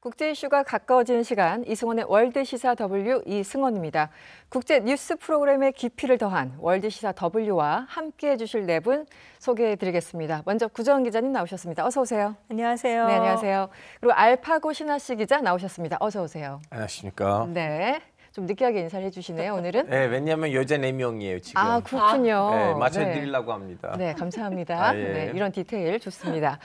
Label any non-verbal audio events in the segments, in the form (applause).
국제 이슈가 가까워지는 시간, 이승원의 월드시사 W 이승원입니다. 국제 뉴스 프로그램의 깊이를 더한 월드시사 W와 함께해 주실 네 분 소개해 드리겠습니다. 먼저 구정 기자님 나오셨습니다. 어서 오세요. 안녕하세요. 네, 안녕하세요. 그리고 알파고 신하씨 기자 나오셨습니다. 어서 오세요. 안녕하십니까. 네. 좀 느끼하게 인사를 해주시네요 오늘은. 네, 왜냐하면 여자 네 명이에요 지금. 아 그렇군요. 네, 맞춰드리려고 네. 합니다. 네, 감사합니다. 아, 예. 네, 이런 디테일 좋습니다.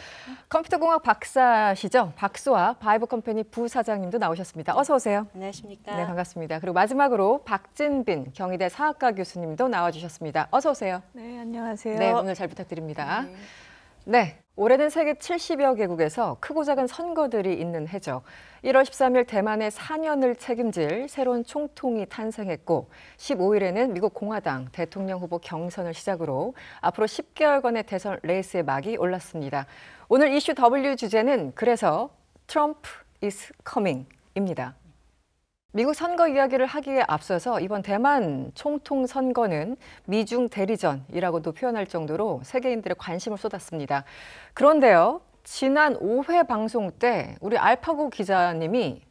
컴퓨터공학 박사시죠? 박수와 바이브 컴퍼니 부사장님도 나오셨습니다. 어서 오세요. 안녕하십니까. 네, 반갑습니다. 그리고 마지막으로 박진빈 경희대 사학과 교수님도 나와주셨습니다. 어서 오세요. 네, 안녕하세요. 네, 오늘 잘 부탁드립니다. 네. 네. 올해는 세계 70여 개국에서 크고 작은 선거들이 있는 해죠. 1월 13일 대만의 4년을 책임질 새로운 총통이 탄생했고 15일에는 미국 공화당 대통령 후보 경선을 시작으로 앞으로 10개월간의 대선 레이스의 막이 올랐습니다. 오늘 이슈 W 주제는 그래서 트럼프 is coming입니다. 미국 선거 이야기를 하기에 앞서서 이번 대만 총통 선거는 미중 대리전이라고도 표현할 정도로 세계인들의 관심을 쏟았습니다. 그런데요, 지난 5회 방송 때 우리 알파고 기자님이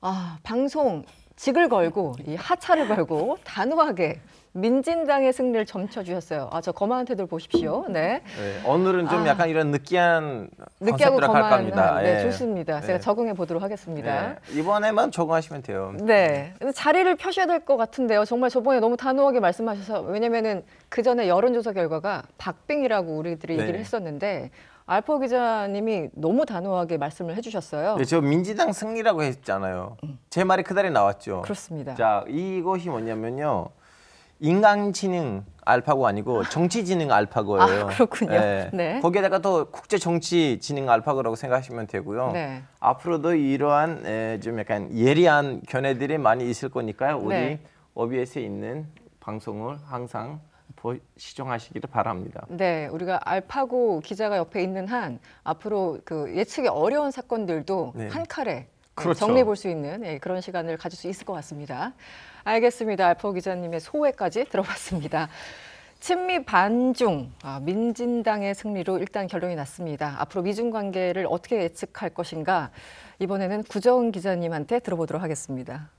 아, 방송 직을 걸고 이 하차를 걸고 단호하게 민진당의 승리를 점쳐주셨어요. 아, 저 거만한 태도 보십시오. 네. 네 오늘은 좀 아, 약간 이런 느끼한 느끼하고 거만한 니다 아, 네, 예. 좋습니다. 제가 네. 적응해 보도록 하겠습니다. 예. 이번에만 적응하시면 돼요. 네. 자리를 펴셔야 될 것 같은데요. 정말 저번에 너무 단호하게 말씀하셔서 왜냐면은 그 전에 여론조사 결과가 박빙이라고 우리들이 네. 얘기를 했었는데 알포 기자님이 너무 단호하게 말씀을 해주셨어요. 네, 저 민주당 승리라고 했잖아요. 음. 제 말이 그달에 나왔죠. 그렇습니다. 자, 이것이 뭐냐면요. 인간지능 알파고 아니고 정치지능 알파고예요. 아, 그렇군요. 네. 네. 거기에다가 또 국제 정치 지능 알파고라고 생각하시면 되고요. 네. 앞으로도 이러한 에, 예, 좀 약간 예리한 견해들이 많이 있을 거니까요. 네. 우리 OBS에 있는 방송을 항상 시청하시기를 바랍니다. 네, 우리가 알파고 기자가 옆에 있는 한 앞으로 그 예측이 어려운 사건들도 네. 한 칼에 그렇죠. 정리해 볼수 있는 예, 그런 시간을 가질 수 있을 것 같습니다. 알겠습니다. 알포 기자님의 소회까지 들어봤습니다. 친미 반중 아, 민진당의 승리로 일단 결론이 났습니다. 앞으로 미중 관계를 어떻게 예측할 것인가 이번에는 구정 기자님한테 들어보도록 하겠습니다.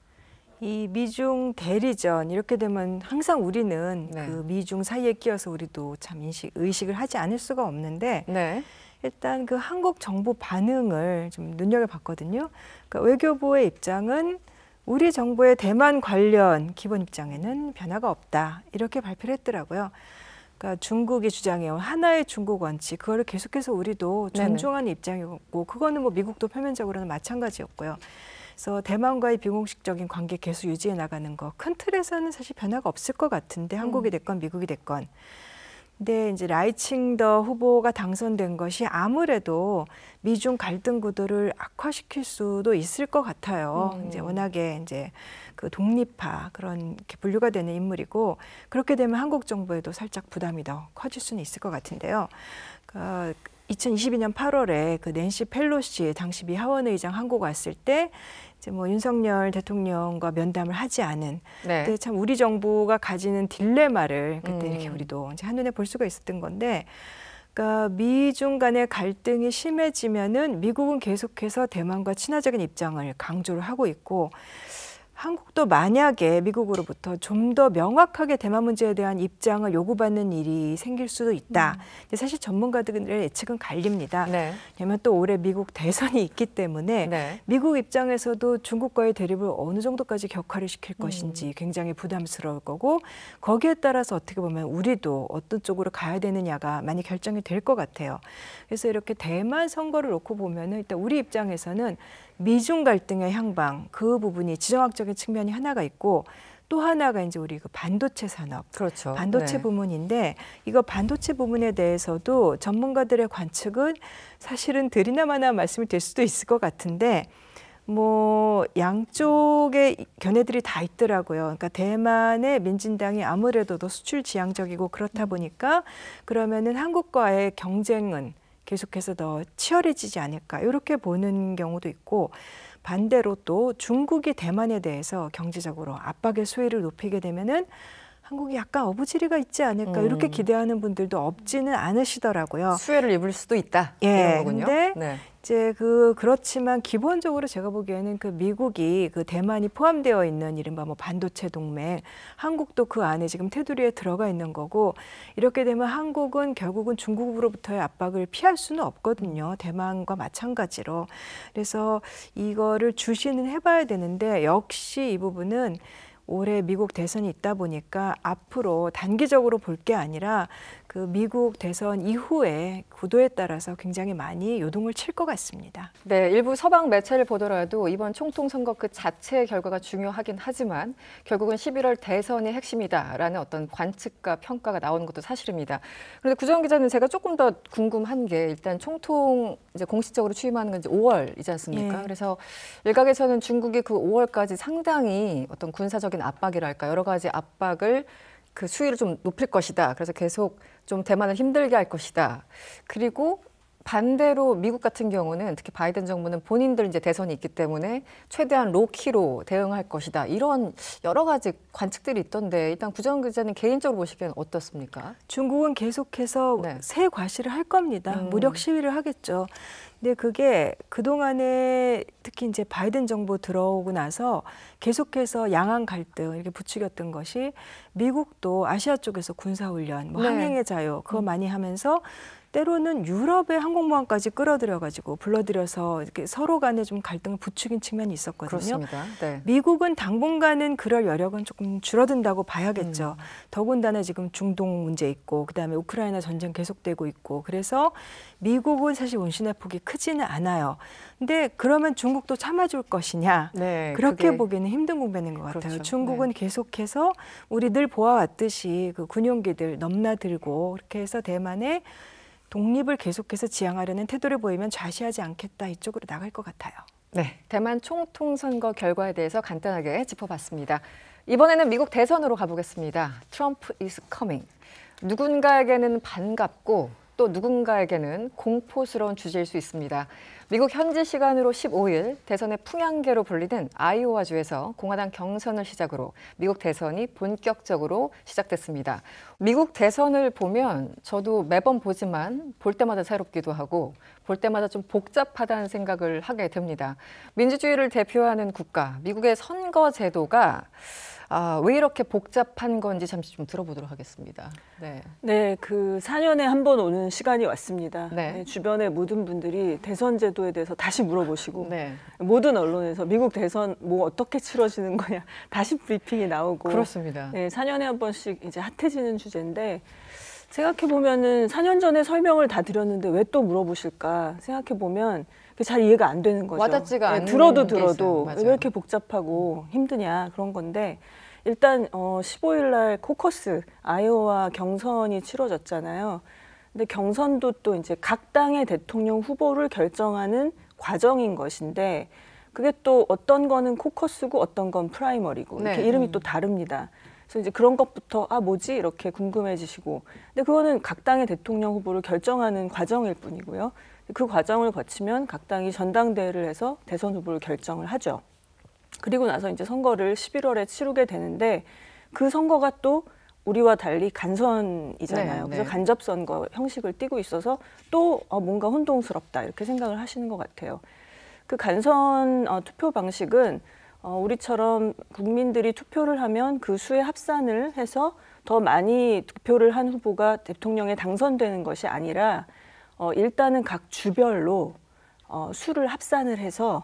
이 미중 대리전 이렇게 되면 항상 우리는 네. 그 미중 사이에 끼어서 우리도 참 인식 의식을 하지 않을 수가 없는데 네. 일단 그 한국 정부 반응을 좀 눈여겨 봤거든요. 그러니까 외교부의 입장은 우리 정부의 대만 관련 기본 입장에는 변화가 없다 이렇게 발표를 했더라고요. 그러니까 중국이 주장해온 하나의 중국 원칙 그거를 계속해서 우리도 존중하는 입장이었고 그거는 뭐 미국도 표면적으로는 마찬가지였고요. 그래서 대만과의 비공식적인 관계 계속 유지해 나가는 거 큰 틀에서는 사실 변화가 없을 것 같은데 한국이 음. 됐건 미국이 됐건 근데 이제 라이칭더 후보가 당선된 것이 아무래도 미중 갈등 구도를 악화시킬 수도 있을 것 같아요. 음. 이제 워낙에 이제 그 독립파 그런 분류가 되는 인물이고 그렇게 되면 한국 정부에도 살짝 부담이 더 커질 수는 있을 것 같은데요. 그 2022년 8월에 그 낸시 펠로시 당시 미 하원의장 한국 왔을 때 이제 뭐 윤석열 대통령과 면담을 하지 않은 네. 그때 참 우리 정부가 가지는 딜레마를 그때 음. 이렇게 우리도 이제 한눈에 볼 수가 있었던 건데 그러니까 미중 간의 갈등이 심해지면은 미국은 계속해서 대만과 친화적인 입장을 강조를 하고 있고 한국도 만약에 미국으로부터 좀 더 명확하게 대만 문제에 대한 입장을 요구받는 일이 생길 수도 있다. 음. 사실 전문가들의 예측은 갈립니다. 네. 왜냐하면 또 올해 미국 대선이 있기 때문에 네. 미국 입장에서도 중국과의 대립을 어느 정도까지 격화를 시킬 음. 것인지 굉장히 부담스러울 거고 거기에 따라서 어떻게 보면 우리도 어떤 쪽으로 가야 되느냐가 많이 결정이 될 것 같아요. 그래서 이렇게 대만 선거를 놓고 보면 일단 우리 입장에서는 미중 갈등의 향방 그 부분이 지정학적인 측면이 하나가 있고 또 하나가 이제 우리 그 반도체 산업, 그렇죠. 반도체 네. 부문인데 이거 반도체 부문에 대해서도 전문가들의 관측은 사실은 드리나마나 말씀이 될 수도 있을 것 같은데 뭐 양쪽의 견해들이 다 있더라고요. 그러니까 대만의 민진당이 아무래도 더 수출 지향적이고 그렇다 보니까 그러면은 한국과의 경쟁은 계속해서 더 치열해지지 않을까 이렇게 보는 경우도 있고 반대로 또 중국이 대만에 대해서 경제적으로 압박의 수위를 높이게 되면은 한국이 약간 어부지리가 있지 않을까 음. 이렇게 기대하는 분들도 없지는 않으시더라고요. 수혜를 입을 수도 있다. 예. 그런데 네. 이제 그 그렇지만 기본적으로 제가 보기에는 그 미국이 그 대만이 포함되어 있는 이른바 뭐 반도체 동맹, 한국도 그 안에 지금 테두리에 들어가 있는 거고 이렇게 되면 한국은 결국은 중국으로부터의 압박을 피할 수는 없거든요. 대만과 마찬가지로. 그래서 이거를 주시는 해봐야 되는데 역시 이 부분은 올해 미국 대선이 있다 보니까 앞으로 단기적으로 볼 게 아니라 그 미국 대선 이후에 구도에 따라서 굉장히 많이 요동을 칠 것 같습니다. 네, 일부 서방 매체를 보더라도 이번 총통 선거 그 자체의 결과가 중요하긴 하지만 결국은 11월 대선이 핵심이다라는 어떤 관측과 평가가 나오는 것도 사실입니다. 그런데 구정 기자는 제가 조금 더 궁금한 게 일단 총통 이제 공식적으로 취임하는 건 이제 5월이지 않습니까? 네. 그래서 일각에서는 중국이 그 5월까지 상당히 어떤 군사적인 압박이랄까 여러 가지 압박을 그 수위를 좀 높일 것이다. 그래서 계속 좀 대만을 힘들게 할 것이다. 그리고 반대로 미국 같은 경우는 특히 바이든 정부는 본인들 이제 대선이 있기 때문에 최대한 로키로 대응할 것이다. 이런 여러 가지 관측들이 있던데 일단 구정 기자님 개인적으로 보시기엔 어떻습니까? 중국은 계속해서 네. 새 과시를 할 겁니다. 음. 무력 시위를 하겠죠. 근데 그게 그동안에 특히 이제 바이든 정부 들어오고 나서 계속해서 양안 갈등 이렇게 부추겼던 것이 미국도 아시아 쪽에서 군사훈련, 뭐 네. 항행의 자유 그거 음. 많이 하면서 때로는 유럽의 항공모함까지 끌어들여가지고 불러들여서 이렇게 서로 간에 좀 갈등을 부추긴 측면이 있었거든요. 네. 미국은 당분간은 그럴 여력은 조금 줄어든다고 봐야겠죠. 음. 더군다나 지금 중동 문제 있고 그다음에 우크라이나 전쟁 계속되고 있고 그래서 미국은 사실 운신의 폭이 크지는 않아요. 근데 그러면 중국도 참아줄 것이냐? 네, 그렇게 그게... 보기는 힘든 국면인 것 같아요. 그렇죠. 중국은 네. 계속해서 우리 늘 보아왔듯이 그 군용기들 넘나들고 이렇게 해서 대만에 독립을 계속해서 지향하려는 태도를 보이면 좌시하지 않겠다 이쪽으로 나갈 것 같아요. 네, 대만 총통 선거 결과에 대해서 간단하게 짚어봤습니다. 이번에는 미국 대선으로 가보겠습니다. 트럼프 is c o 누군가에게는 반갑고 또 누군가에게는 공포스러운 주제일 수 있습니다. 미국 현지 시간으로 15일 대선의 풍향계로 불리는 아이오와주에서 공화당 경선을 시작으로 미국 대선이 본격적으로 시작됐습니다. 미국 대선을 보면 저도 매번 보지만 볼 때마다 새롭기도 하고 볼 때마다 좀 복잡하다는 생각을 하게 됩니다. 민주주의를 대표하는 국가, 미국의 선거 제도가 아, 왜 이렇게 복잡한 건지 잠시 좀 들어보도록 하겠습니다. 네, 네, 그 4년에 한 번 오는 시간이 왔습니다. 네. 네, 주변의 모든 분들이 대선 제도에 대해서 다시 물어보시고 네. 모든 언론에서 미국 대선 뭐 어떻게 치러지는 거냐 (laughs) 다시 브리핑이 나오고 그렇습니다. 네, 4년에 한 번씩 이제 핫해지는 주제인데 생각해 보면은 4년 전에 설명을 다 드렸는데 왜 또 물어보실까 생각해 보면 잘 이해가 안 되는 거죠. 와닿지가 네, 들어도 들어도 왜 이렇게 복잡하고 힘드냐 그런 건데 일단 어, 15일 날 코커스 아이오와 경선이 치러졌잖아요. 근데 경선도 또 이제 각 당의 대통령 후보를 결정하는 과정인 것인데 그게 또 어떤 거는 코커스고 어떤 건 프라이머리고 이렇게 네. 이름이 음. 또 다릅니다. 그래서 이제 그런 것부터 아 뭐지 이렇게 궁금해지시고 근데 그거는 각 당의 대통령 후보를 결정하는 과정일 뿐이고요. 그 과정을 거치면 각 당이 전당대회를 해서 대선 후보를 결정을 하죠. 그리고 나서 이제 선거를 11월에 치르게 되는데 그 선거가 또 우리와 달리 간선이잖아요. 네, 그래서 네. 간접 선거 형식을 띠고 있어서 또 어, 뭔가 혼동스럽다 이렇게 생각을 하시는 것 같아요. 그 간선 어, 투표 방식은 어, 우리처럼 국민들이 투표를 하면 그 수의 합산을 해서 더 많이 투표를 한 후보가 대통령에 당선되는 것이 아니라 어, 일단은 각 주별로 어, 수를 합산을 해서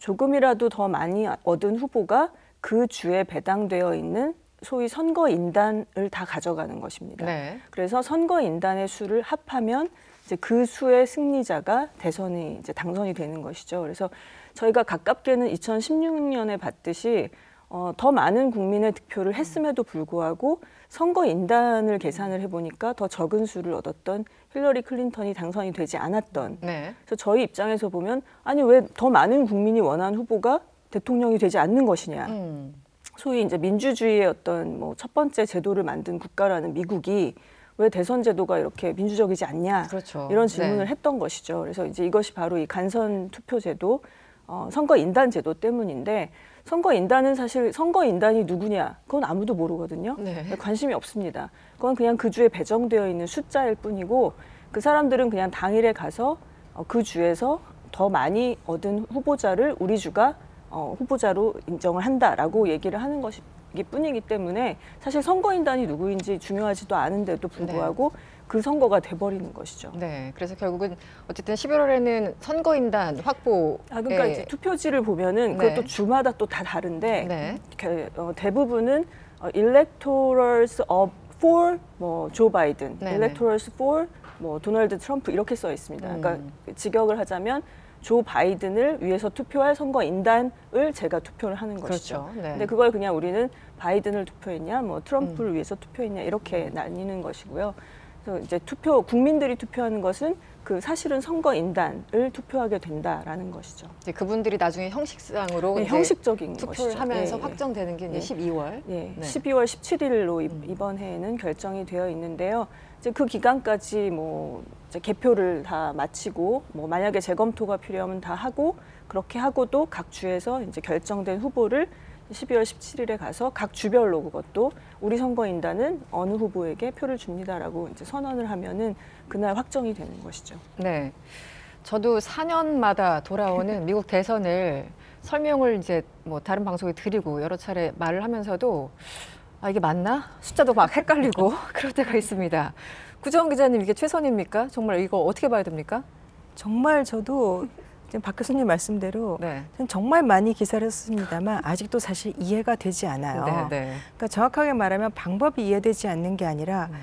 조금이라도 더 많이 얻은 후보가 그 주에 배당되어 있는 소위 선거 인단을 다 가져가는 것입니다. 네. 그래서 선거 인단의 수를 합하면 이제 그 수의 승리자가 대선이 이제 당선이 되는 것이죠. 그래서 저희가 가깝게는 2016년에 봤듯이 어, 더 많은 국민의 득표를 했음에도 불구하고 선거 인단을 계산을 해보니까 더 적은 수를 얻었던 힐러리 클린턴이 당선이 되지 않았던. 네. 그래서 저희 입장에서 보면 아니 왜 더 많은 국민이 원하는 후보가 대통령이 되지 않는 것이냐. 음. 소위 이제 민주주의의 어떤 뭐 첫 번째 제도를 만든 국가라는 미국이 왜 대선 제도가 이렇게 민주적이지 않냐 그렇죠. 이런 네. 질문을 네. 했던 것이죠. 그래서 이제 이것이 바로 이 간선 투표 제도, 어, 선거 인단 제도 때문인데 선거인단은 사실 선거인단이 누구냐 그건 아무도 모르거든요. 네. 네. 관심이 없습니다. 그건 그냥 그 주에 배정되어 있는 숫자일 뿐이고 그 사람들은 그냥 당일에 가서 어, 그 주에서 더 많이 얻은 후보자를 우리 주가 어, 후보자로 인정을 한다라고 얘기를 하는 것이기 뿐이기 때문에 사실 선거인단이 누구인지 중요하지도 않은데도 네. 불구하고 네. 그 선거가 돼버리는 것이죠. 네, 그래서 결국은 어쨌든 11월에는 선거인단 확보. 아, 그러니까 예. 이제 투표지를 보면은 그것도 네. 주마다 또 다 다른데 네. 그, 어, 대부분은 어, electorals of for 뭐조 바이든, 네네. electorals for 뭐 도널드 트럼프 이렇게 써 있습니다. 그러니까 음. 그러니까 직역을 하자면 조 바이든을 위해서 투표할 선거 인단을 제가 투표를 하는 것이죠. 그렇죠. 네. 근데 그걸 그냥 우리는 바이든을 투표했냐, 뭐 트럼프를 음. 위해서 투표했냐 이렇게 음. 나뉘는 것이고요. 그래서 이제 투표 국민들이 투표하는 것은 그 사실은 선거 인단을 투표하게 된다라는 것이죠. 네, 그분들이 나중에 형식상으로 네, 형식적인 투표를 것이죠. 하면서 예, 예. 확정되는 게 예. 이제 12월. 예, 네. 12월 17일로 음. 이번 해에는 결정이 되어 있는데요. 이제 그 기간까지 뭐 개표를 다 마치고 뭐 만약에 재검토가 필요하면 다 하고 그렇게 하고도 각 주에서 이제 결정된 후보를 12월 17일에 가서 각 주별로 그것도 우리 선거인단은 어느 후보에게 표를 줍니다라고 이제 선언을 하면은 그날 확정이 되는 것이죠. 네. 저도 4년마다 돌아오는 미국 대선을 설명을 이제 뭐 다른 방송에 드리고 여러 차례 말을 하면서도 아 이게 맞나? 숫자도 막 헷갈리고 (laughs) 그럴 때가 있습니다. 구정 기자님 이게 최선입니까? 정말 이거 어떻게 봐야 됩니까? 정말 저도 지금 박 교수님 말씀대로 네. 정말 많이 기사를 씁니다만 아직도 사실 이해가 되지 않아요. 네, 네. 그러니까 정확하게 말하면 방법이 이해되지 않는 게 아니라 네.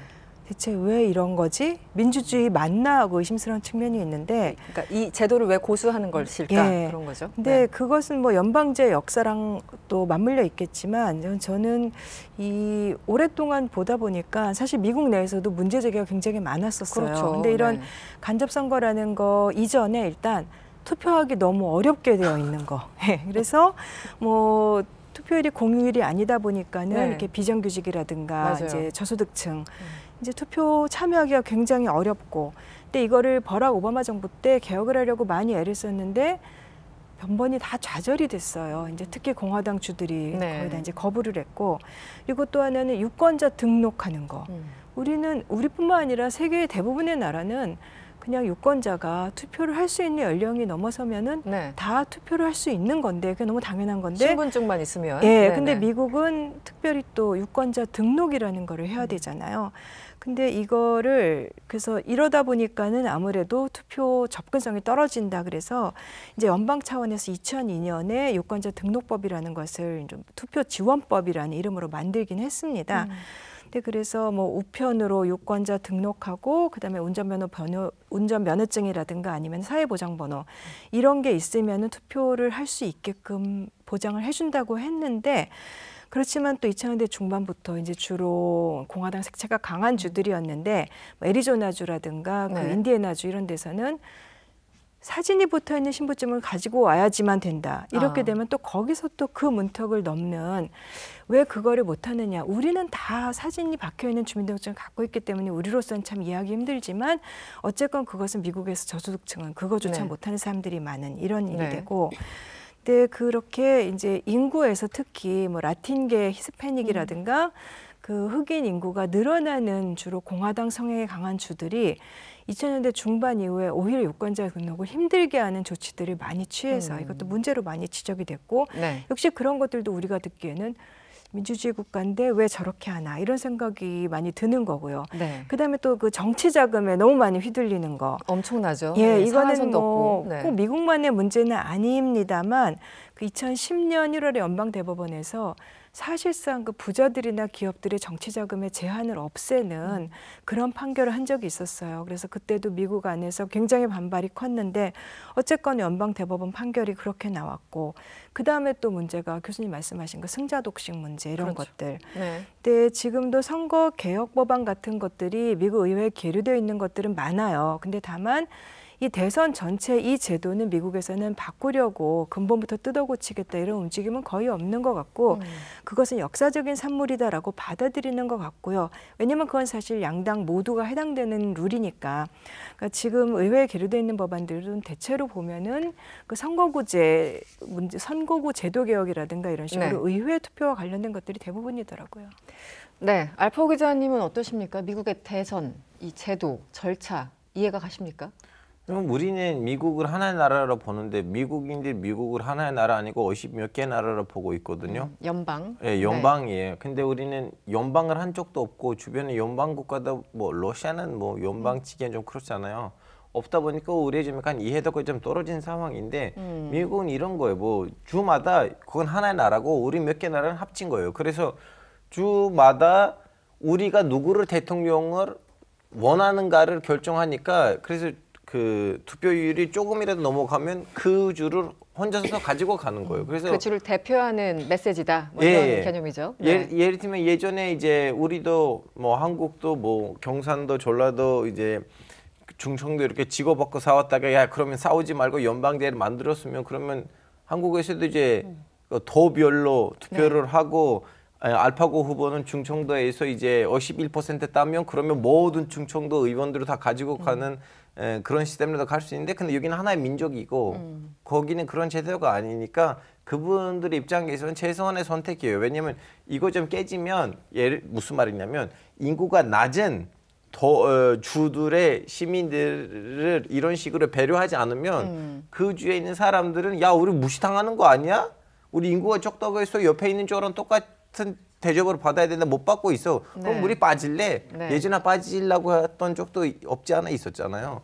대체 왜 이런 거지? 민주주의 맞나 하고 의심스러운 측면이 있는데 그러니까 이 제도를 왜 고수하는 걸실까 예. 그런 거죠. 근데 네. 그것은 뭐 연방제 역사랑 또 맞물려 있겠지만 저는 이 오랫동안 보다 보니까 사실 미국 내에서도 문제 제기가 굉장히 많았었어요. 그렇죠. 근데 이런 네. 간접 선거라는 거 이전에 일단 투표하기 너무 어렵게 되어 있는 거. (laughs) 예, 그래서 뭐 투표율이 공휴일이 아니다 보니까는 네. 이렇게 비정규직이라든가 맞아요. 이제 저소득층 음. 이제 투표 참여하기가 굉장히 어렵고 근데 이거를 버락 오바마 정부 때 개혁을 하려고 많이 애를 썼는데 변번이 다 좌절이 됐어요. 이제 특히 공화당 주들이 네. 거의 다 이제 거부를 했고 그리고 또 하나는 유권자 등록하는 거. 음. 우리는 우리뿐만 아니라 세계 의 대부분의 나라는 그냥 유권자가 투표를 할 수 있는 연령이 넘어서면은 네. 다 투표를 할 수 있는 건데 그게 너무 당연한 건데 신분증만 있으면 예네 근데 네. 미국은 특별히 또 유권자 등록이라는 거를 해야 음. 되잖아요 근데 이거를 그래서 이러다 보니까는 아무래도 투표 접근성이 떨어진다 그래서 이제 연방 차원에서 2002년에 유권자 등록법이라는 것을 좀 투표 지원법이라는 이름으로 만들긴 했습니다. 음. 네, 그래서 뭐 우편으로 유권자 등록하고 그다음에 운전면허 번호 운전면허증이라든가 아니면 사회보장번호 이런 게 있으면은 투표를 할 수 있게끔 보장을 해준다고 했는데 그렇지만 또 2000년대 중반부터 이제 주로 공화당 색채가 강한 음. 주들이었는데 뭐 애리조나주라든가 그 네. 인디애나주 이런 데서는 사진이 붙어 있는 신분증을 가지고 와야지만 된다. 이렇게 아. 되면 또 거기서 또 그 문턱을 넘는 왜 그거를 못하느냐. 우리는 다 사진이 박혀있는 주민등록증을 갖고 있기 때문에 우리로서는 참 이해하기 힘들지만 어쨌건 그것은 미국에서 저소득층은 그거조차 네. 못하는 사람들이 많은 이런 일이 네. 되고 근데 그렇게 이제 인구에서 특히 뭐 라틴계 히스패닉이라든가 그 흑인 인구가 늘어나는 주로 공화당 성향이 강한 주들이 2000년대 중반 이후에 오히려 유권자 등록을 힘들게 하는 조치들을 많이 취해서 음. 이것도 문제로 많이 지적이 됐고 네. 역시 그런 것들도 우리가 듣기에는 민주주의 국가인데 왜 저렇게 하나 이런 생각이 많이 드는 거고요. 네. 그다음에 또 그 정치 자금에 너무 많이 휘둘리는 거 엄청나죠. 예, 네, 이거는 뭐꼭 네. 미국만의 문제는 아닙니다만 그 2010년 1월에 연방 대법원에서 사실상 그 부자들이나 기업들의 정치 자금의 제한을 없애는 음. 그런 판결을 한 적이 있었어요. 그래서 그때도 미국 안에서 굉장히 반발이 컸는데 어쨌건 연방 대법원 판결이 그렇게 나왔고 그 다음에 또 문제가 교수님 말씀하신 그 승자 독식 문제 이런 그렇죠. 것들. 네. 근데 지금도 선거 개혁 법안 같은 것들이 미국 의회에 계류되어 있는 것들은 많아요. 근데 다만 이 대선 전체 이 제도는 미국에서는 바꾸려고 근본부터 뜯어고치겠다 이런 움직임은 거의 없는 것 같고 음. 그것은 역사적인 산물이다라고 받아들이는 것 같고요. 왜냐하면 그건 사실 양당 모두가 해당되는 룰이니까 그러니까 지금 의회에 계류되어 있는 법안들은 대체로 보면은 그 선거구제 문제, 선거구 제도 개혁이라든가 이런 식으로 네. 의회 투표와 관련된 것들이 대부분이더라고요. 네, 알파오 기자님은 어떠십니까? 미국의 대선 이 제도 절차 이해가 가십니까? 그럼 우리는 미국을 하나의 나라로 보는데 미국인들 미국을 하나의 나라 아니고 오십 몇개 나라로 보고 있거든요. 음, 연방. 예, 네. 연방이에요. 네. 근데 우리는 연방을 한 적도 없고 주변에 연방 국가도 뭐 러시아는 뭐 연방 음. 치기엔 좀 그렇잖아요. 없다 보니까 우리 좀 약간 이해도가 좀 떨어진 상황인데 음. 미국은 이런 거예요. 뭐 주마다 그건 하나의 나라고 우리 몇 개 나라는 합친 거예요. 그래서 주마다 우리가 누구를 대통령을 원하는가를 결정하니까 그래서 그 투표율이 조금이라도 넘어가면 그 주를 혼자서 가지고 가는 거예요. 그래서 그 주를 대표하는 메시지다 뭐 예, 이런 예. 개념이죠. 예, 네. 예, 예를 들면 예전에 이제 우리도 뭐 한국도 뭐 경산도 전라도 이제 중청도 이렇게 직업받고 싸웠다가 야 그러면 싸우지 말고 연방제를 만들었으면 그러면 한국에서도 이제 음. 그 도별로 투표를 네. 하고 아, 알파고 후보는 중청도에서 이제 51% 따면 그러면 모든 중청도 의원들을 다 가지고 음. 가는 음. 에, 예, 그런 시스템으로갈 수 있는데 근데 여기는 하나의 민족이고 음. 거기는 그런 제도가 아니니까 그분들의 입장에서는 최소한의 선택이에요. 왜냐면 이거 좀 깨지면 예를 무슨 말이냐면 인구가 낮은 더, 어, 주들의 시민들을 이런 식으로 배려하지 않으면 음. 그 주에 있는 사람들은 야 우리 무시당하는 거 아니야? 우리 인구가 적다고 해서 옆에 있는 쪽랑 똑같은 대접을 받아야 되는데 못 받고 있어. 그럼 네. 물이 빠질래? 네. 예전에 빠지려고 했던 적도 없지 않아 있었잖아요.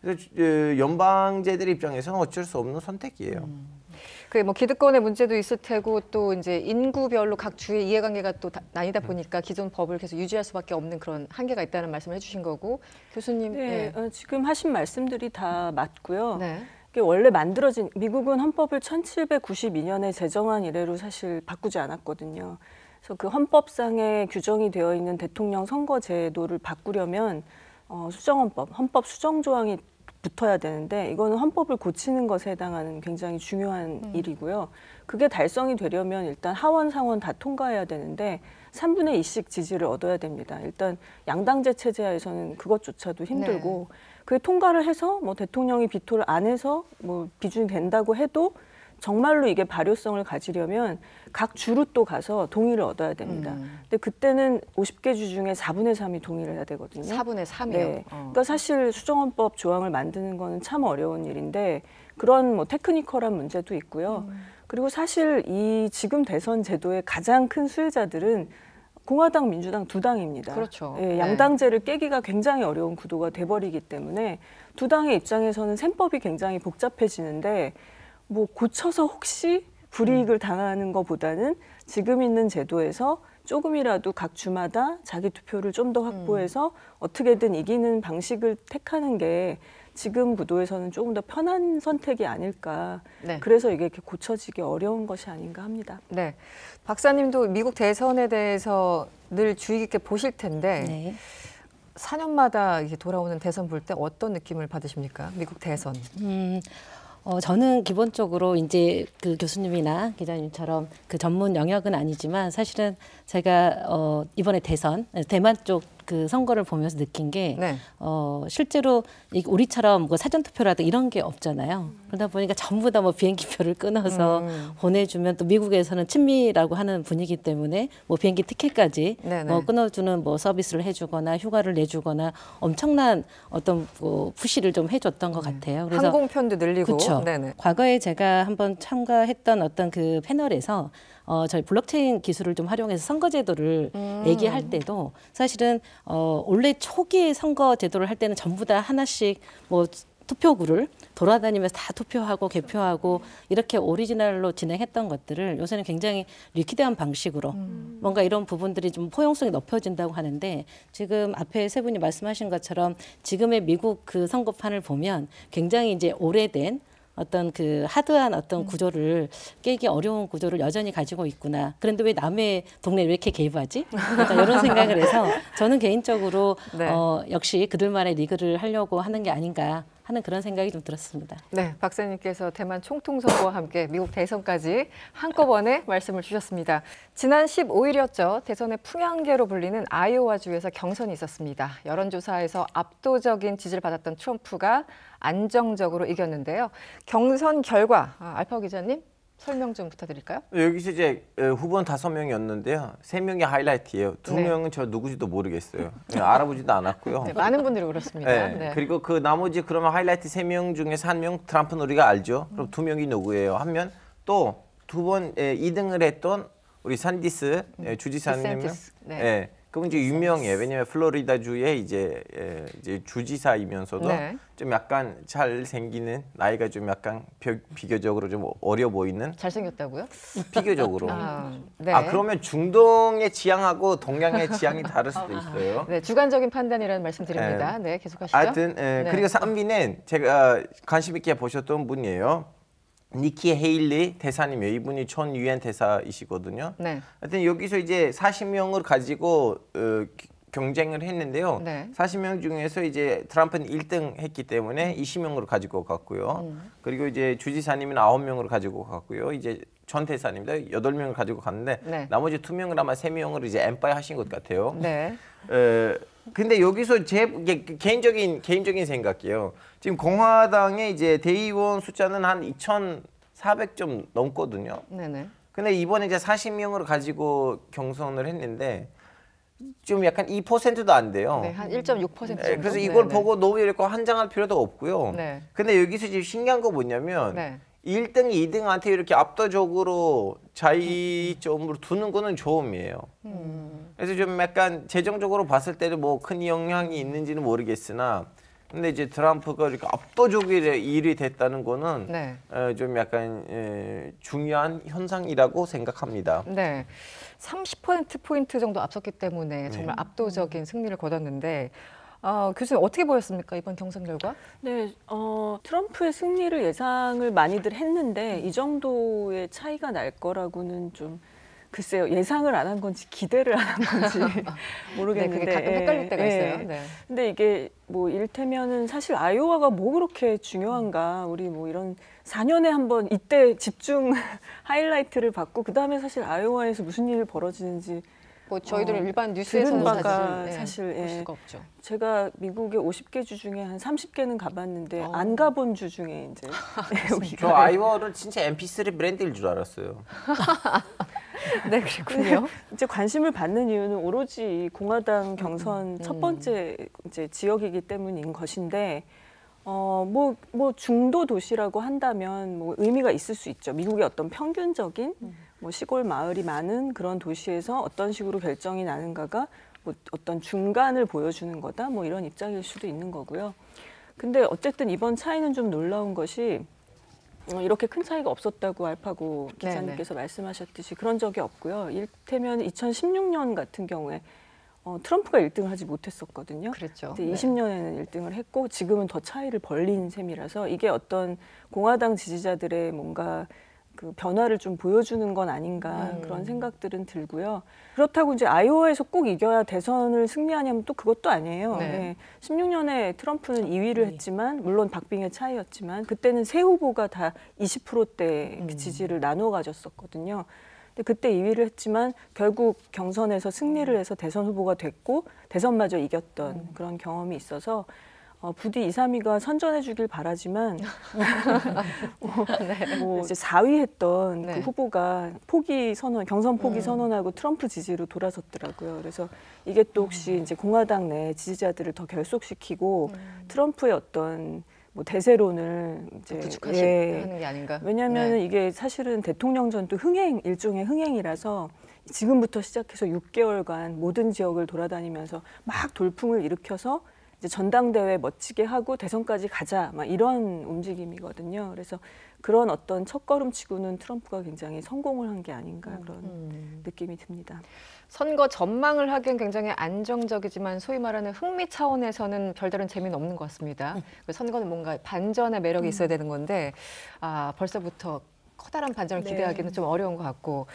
그래서 예, 연방제들 입장에서는 어쩔 수 없는 선택이에요. 음. 그뭐 기득권의 문제도 있을 테고 또 이제 인구별로 각 주의 이해관계가 또 다, 나뉘다 음. 보니까 기존 법을 계속 유지할 수밖에 없는 그런 한계가 있다는 말씀을 해주신 거고 교수님 네, 네. 어, 지금 하신 말씀들이 다 맞고요. 네. 이게 원래 만들어진 미국은 헌법을 1792년에 제정한 이래로 사실 바꾸지 않았거든요. 그래서 그 헌법상에 규정이 되어 있는 대통령 선거 제도를 바꾸려면 어, 수정헌법, 헌법 수정조항이 붙어야 되는데 이거는 헌법을 고치는 것에 해당하는 굉장히 중요한 음. 일이고요. 그게 달성이 되려면 일단 하원 상원 다 통과해야 되는데 3분의 2씩 지지를 얻어야 됩니다. 일단 양당제 체제하에서는 그것조차도 힘들고 네. 그게 통과를 해서 뭐 대통령이 비토를 안 해서 뭐 비준이 된다고 해도 정말로 이게 발효성을 가지려면 각 주로 또 가서 동의를 얻어야 됩니다. 음. 근데 그때는 50개 주 중에 4분의 3이 동의를 해야 되거든요. 4분의 3이요. 네. 어. 그러니까 사실 수정헌법 조항을 만드는 거는 참 어려운 일인데 그런 뭐 테크니컬한 문제도 있고요. 음. 그리고 사실 이 지금 대선 제도의 가장 큰 수혜자들은 공화당, 민주당 두 당입니다. 그렇죠. 예, 네. 양당제를 깨기가 굉장히 어려운 구도가 돼버리기 때문에 두 당의 입장에서는 셈법이 굉장히 복잡해지는데 뭐 고쳐서 혹시 불이익을 당하는 것보다는 지금 있는 제도에서 조금이라도 각 주마다 자기 투표를 좀더 음. 확보해서 음. 어떻게든 이기는 방식을 택하는 게 지금 구도에서는 조금 더 편한 선택이 아닐까. 네. 그래서 이게 이렇게 고쳐지기 어려운 것이 아닌가 합니다. 네. 박사님도 미국 대선에 대해서 늘 주의 깊게 보실 텐데 네. 4년마다 돌아오는 대선 볼 때 어떤 느낌을 받으십니까? 미국 대선. 음, 어, 저는 기본적으로 이제 그 교수님이나 기자님처럼 그 전문 영역은 아니지만 사실은 제가 어, 이번에 대선 대만 쪽 그 선거를 보면서 느낀 게 네. 어, 실제로 우리처럼 뭐 사전 투표라든 이런 게 없잖아요. 그러다 보니까 전부 다 뭐 비행기 표를 끊어서 음. 보내주면 또 미국에서는 친미라고 하는 분위기 때문에 뭐 비행기 티켓까지 네네. 네. 뭐 끊어주는 뭐 서비스를 해주거나 휴가를 내주거나 엄청난 어떤 뭐 푸시를 좀 해줬던 것 네. 같아요. 그래서 항공편도 늘리고. 그렇죠. 과거에 제가 한번 참가했던 어떤 그 패널에서 어, 저희 블록체인 기술을 좀 활용해서 선거제도를 음. 얘기할 때도 사실은 어, 원래 초기 선거제도를 할 때는 전부 다 하나씩 뭐 투표구를 돌아다니면서 다 투표하고 개표하고 이렇게 오리지널로 진행했던 것들을 요새는 굉장히 리퀴드한 방식으로 음. 뭔가 이런 부분들이 좀 포용성이 높여진다고 하는데 지금 앞에 세 분이 말씀하신 것처럼 지금의 미국 그 선거판을 보면 굉장히 이제 오래된 어떤 그 하드한 어떤 음. 구조를 깨기 어려운 구조를 여전히 가지고 있구나. 그런데 왜 남의 동네 왜 이렇게 개입하지? 그러니까 이런 (laughs) 생각을 해서 저는 개인적으로 네. 어, 역시 그들만의 리그를 하려고 하는 게 아닌가. 하는 그런 생각이 좀 들었습니다. 네, 박사님께서 대만 총통 선거와 함께 미국 대선까지 한꺼번에 말씀을 주셨습니다. 지난 15일이었죠. 대선의 풍향계로 불리는 아이오와주에서 경선이 있었습니다. 여론조사에서 압도적인 지지를 받았던 트럼프가 안정적으로 이겼는데요. 경선 결과 아, 알파오 기자님 설명 좀 부탁드릴까요? 여기서 이제 후보는 다섯 명이었는데요. 세 명이 하이라이트예요. 두 네. 명은 저 누구지도 모르겠어요. 예, 알아보지도 않았고요. 네, 많은 분들이 그렇습니다. 네. 네. 그리고 그 나머지 그러면 하이라이트 세 명중에한명 트럼프는 우리가 알죠. 그럼 두 명이 누구예요? 한 명 또 두번 2등을 했던 우리 산디스 음, 주지사님. 네. 예. 그럼 이제 유명 해 왜냐면 플로리다 주의 이제 예, 이제 주지사이면서도 네. 좀 약간 잘 생기는 나이가 좀 약간 비, 교적으로좀 어려 보이는 잘생겼다고요? 비교적으로. (laughs) 아, 네. 아, 그러면 중동의 지향하고 동양의 지향이 다를 수도 있어요. 네, 주관적인 판단이라는 말씀드립니다. 네, 네 계속하시죠. 하여튼 예, 네. 그리고 삼비는 제가 관심 있게 보셨던 분이에요. 니키 헤일리 대사님이에요. 이분이 전 유엔 대사이시거든요. 네. 하여튼 여기서 이제 40명을 가지고 어, 경쟁을 했는데요. 네. 40명 중에서 이제 트럼프는 1등 했기 때문에 20명으로 음. 가지고 갔고요. 음. 그리고 이제 주지사님은 9명으로 가지고 갔고요. 이제 전 대사님도 8명을 가지고 갔는데 네. 나머지 2명을 아마 3명을 이제 엠파이 하신 것 같아요. 네. 에, 근데 여기서 제 개인적인 개인적인 생각이에요. 지금 공화당의 이제 대의원 숫자는 한 2,400점 넘거든요. 네네. 근데 이번에 이제 40명으로 가지고 경선을 했는데 좀 약간 2%도 안 돼요. 네, 한 1.6% 네, 그래서 이걸 네네. 보고 너무 이렇게 환장할 필요도 없고요. 네. 근데 여기서 지금 신기한 거 뭐냐면 네. 1등, 2등한테 이렇게 압도적으로 자이점으로 네. 두는 거는 좋음이에요. 음. 그래서 좀 약간 재정적으로 봤을 때도뭐 큰 영향이 있는지는 모르겠으나 근데 이제 트럼프가 이렇게 압도적으로 일이 됐다는 거는 네. 에, 좀 약간 에, 중요한 현상이라고 생각합니다. 네. 30% 포인트 정도 앞섰기 때문에 정말 네. 압도적인 승리를 거뒀는데 아, 교수님 어떻게 보였습니까? 이번 경선 결과? 네, 어, 트럼프의 승리를 예상을 많이들 했는데 이 정도의 차이가 날 거라고는 좀 글쎄요 예상을 안 한 건지 기대를 안 한 건지 (laughs) 네, 모르겠는데 네, 가끔 헷갈릴 때가 예, 있어요. 네. 근데 이게 뭐 이를테면은 사실 아이오와가 뭐 그렇게 중요한가 우리 뭐 이런 4년에 한번 이때 집중 (laughs) 하이라이트를 받고 그 다음에 사실 아이오와에서 무슨 일이 벌어지는지 뭐 저희들은 어, 일반 뉴스에서는 바가 사실, 예, 사실 예, 볼 수가 없죠. 제가 미국의 50개 주 중에 한 30개는 가봤는데 어. 안 가본 주 중에 이제 (laughs) 네, 저아이워은 진짜 MP3 브랜드일 줄 알았어요. (laughs) 네, 그렇군요. 이제 관심을 받는 이유는 오로지 공화당 경선 음, 음. 첫 번째 이제 지역이기 때문인 것인데 어, 뭐, 뭐 중도 도시라고 한다면 뭐 의미가 있을 수 있죠. 미국의 어떤 평균적인 음. 뭐 시골 마을이 많은 그런 도시에서 어떤 식으로 결정이 나는가가 뭐 어떤 중간을 보여주는 거다 뭐 이런 입장일 수도 있는 거고요. 근데 어쨌든 이번 차이는 좀 놀라운 것이 어, 이렇게 큰 차이가 없었다고 알파고 기자님께서 네, 네. 말씀하셨듯이 그런 적이 없고요. 일테면 2016년 같은 경우에 어, 트럼프가 1등을 하지 못했었거든요. 그렇죠. 20년에는 네. 1등을 했고 지금은 더 차이를 벌린 셈이라서 이게 어떤 공화당 지지자들의 뭔가 그 변화를 좀 보여주는 건 아닌가 음. 그런 생각들은 들고요. 그렇다고 이제 아이오와에서 꼭 이겨야 대선을 승리하냐면 또 그것도 아니에요. 네. 네. 예. 16년에 트럼프는 2위를 네. 했지만 물론 박빙의 차이였지만 그때는 세 후보가 다 20%대 그 음. 그 지지를 나눠 가졌었거든요. 근데 그때 2위를 했지만 결국 경선에서 승리를 음. 해서 대선 후보가 됐고 대선마저 이겼던 음. 그런 경험이 있어서 어, 부디 2, 3위가 선전해 주길 바라지만 (laughs) 어, 아, 네. 뭐, 네. 뭐 이제 4위 했던 그 네. 그 후보가 포기 선언, 경선 포기 음. 선언하고 트럼프 지지로 돌아섰더라고요. 그래서 이게 또 혹시 음. 이제 공화당 내 지지자들을 더 결속시키고 음. 트럼프의 어떤 뭐 대세론을 이제 구축하시 예. 게 아닌가? 왜냐하면 네. 이게 사실은 대통령전도 흥행 일종의 흥행이라서 지금부터 시작해서 6개월간 모든 지역을 돌아다니면서 막 돌풍을 일으켜서 이제 전당대회 멋지게 하고 대선까지 가자 막 이런 움직임이거든요. 그래서 그런 어떤 첫걸음치고는 트럼프가 굉장히 성공을 한 게 아닌가 음, 그런 음. 느낌이 듭니다. 선거 전망을 하기엔 굉장히 안정적이지만 소위 말하는 흥미 차원에서는 별다른 재미는 없는 것 같습니다. 음. 그 선거는 뭔가 반전의 매력이 있어야 음. 되는 건데 아, 벌써부터 커다란 반전을 네. 기대하기는 좀 어려운 것 같고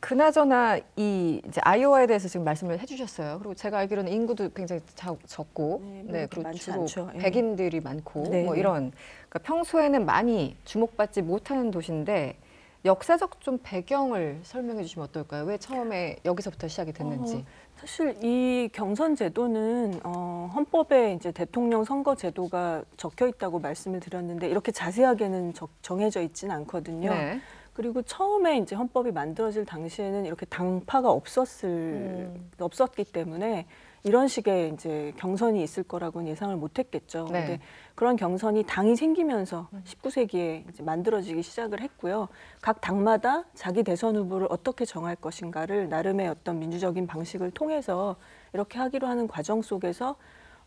그나저나 이 이제 아이오와에 대해서 지금 말씀을 해주셨어요. 그리고 제가 알기로는 인구도 굉장히 자, 적고, 네, 네 그리고 주로 않죠. 예. 백인들이 네. 많고 네. 뭐 이런 그러니까 평소에는 많이 주목받지 못하는 도시인데 역사적 좀 배경을 설명해 주시면 어떨까요? 왜 처음에 여기서부터 시작이 됐는지. 어. 사실 이 경선 제도는 어, 헌법에 이제 대통령 선거 제도가 적혀 있다고 말씀을 드렸는데 이렇게 자세하게는 적, 정해져 있지는 않거든요. 네. 그리고 처음에 이제 헌법이 만들어질 당시에는 이렇게 당파가 없었을 음. 없었기 때문에 이런 식의 이제 경선이 있을 거라고는 예상을 못했겠죠. 네. 근데 그런 경선이 당이 생기면서 19세기에 음. 이제 만들어지기 시작을 했고요. 각 당마다 자기 대선 후보를 어떻게 정할 것인가를 나름의 어떤 민주적인 방식을 통해서 이렇게 하기로 하는 과정 속에서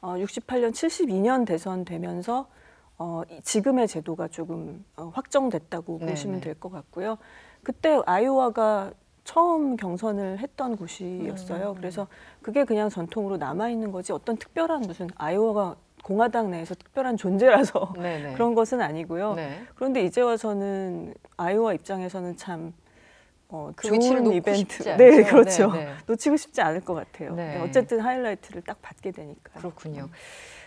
68년, 어, 72년 대선 되면서 어, 지금의 제도가 조금 어, 확정됐다고 네네. 보시면 네. 될것 같고요. 그때 아이오와가 처음 경선을 했던 곳이었어요. 음. 그래서 그게 그냥 전통으로 남아 있는 거지 어떤 특별한 무슨 아이오와가 공화당 내에서 특별한 존재라서 네네. (laughs) 네. 그런 것은 아니고요. 네. 그런데 이제 와서는 아이오와 입장에서는 참 어, 그 좋은 이벤트. 네, 네, 그렇죠. 네네. (laughs) 놓치고 싶지 않을 것 같아요. 네. 어쨌든 하이라이트를 딱 받게 되니까. 그렇군요. 음.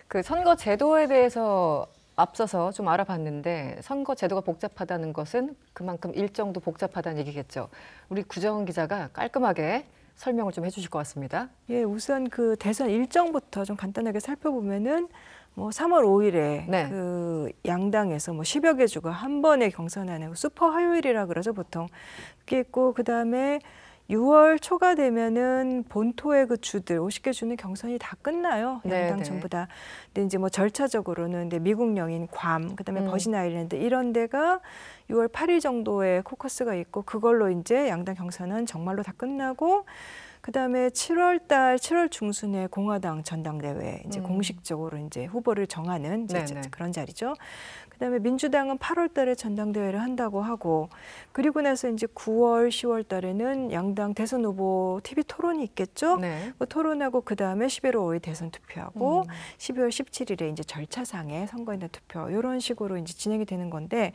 그 선거 제도에 대해서 앞서서 좀 알아봤는데 선거 제도가 복잡하다는 것은 그만큼 일정도 복잡하다는 얘기겠죠. 우리 구정은 기자가 깔끔하게 설명을 좀 해주실 것 같습니다. 예, 우선 그 대선 일정부터 좀 간단하게 살펴보면은 뭐 3월 5일에 네. 그 양당에서 뭐 10여 개 주가 한 번에 경선하는 그 슈퍼 화요일이라 그러죠 보통 그게 있고 그 다음에 6월 초가 되면은 본토의 그 주들 50개 주는 경선이 다 끝나요. 네, 양당 네. 전부 다. 근데 이제 뭐 절차적으로는 근데 미국 영인 괌, 그다음에 음. 버진 아일랜드 이런 데가 6월 8일 정도에 코커스가 있고 그걸로 이제 양당 경선은 정말로 다 끝나고 그다음에 7월 달 7월 중순에 공화당 전당대회 이제 음. 공식적으로 이제 후보를 정하는 이제 네, 그런 자리죠. 그다음에 민주당은 8월 달에 전당대회를 한다고 하고 그리고 나서 이제 9월, 10월 달에는 양당 대선 후보 TV 토론이 있겠죠. 네. 뭐 토론하고 그다음에 11월 5일 대선 투표하고 음. 12월 17일에 이제 절차상의 선거인단 투표 이런 식으로 이제 진행이 되는 건데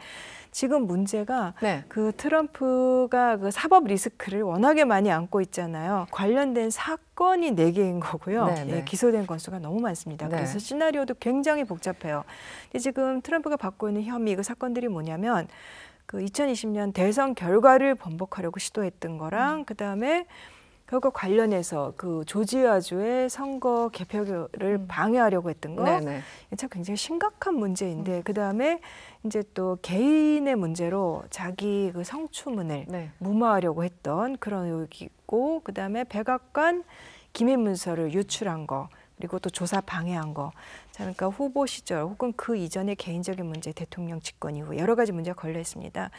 지금 문제가 네. 그 트럼프가 그 사법 리스크를 워낙에 많이 안고 있잖아요. 관련된 사건 건이 네개인 거고요. 네, 예, 네, 기소된 건수가 너무 많습니다. 네. 그래서 시나리오도 굉장히 복잡해요. 근데 지금 트럼프가 받고 있는 혐의 그 사건들이 뭐냐면 그 2020년 대선 결과를 번복하려고 시도했던 거랑 음. 그다음에 그거 관련해서 그 조지아주의 선거 개표를 음. 방해하려고 했던 거, 네네. 참 굉장히 심각한 문제인데 음. 그 다음에 이제 또 개인의 문제로 자기 그 성추문을 네. 무마하려고 했던 그런 의혹이 있고 그 다음에 백악관 기밀 문서를 유출한 거, 그리고 또 조사 방해한 거 그러니까 후보 시절 혹은 그 이전의 개인적인 문제, 대통령 집권 이후 여러 가지 문제가 걸려 있습니다.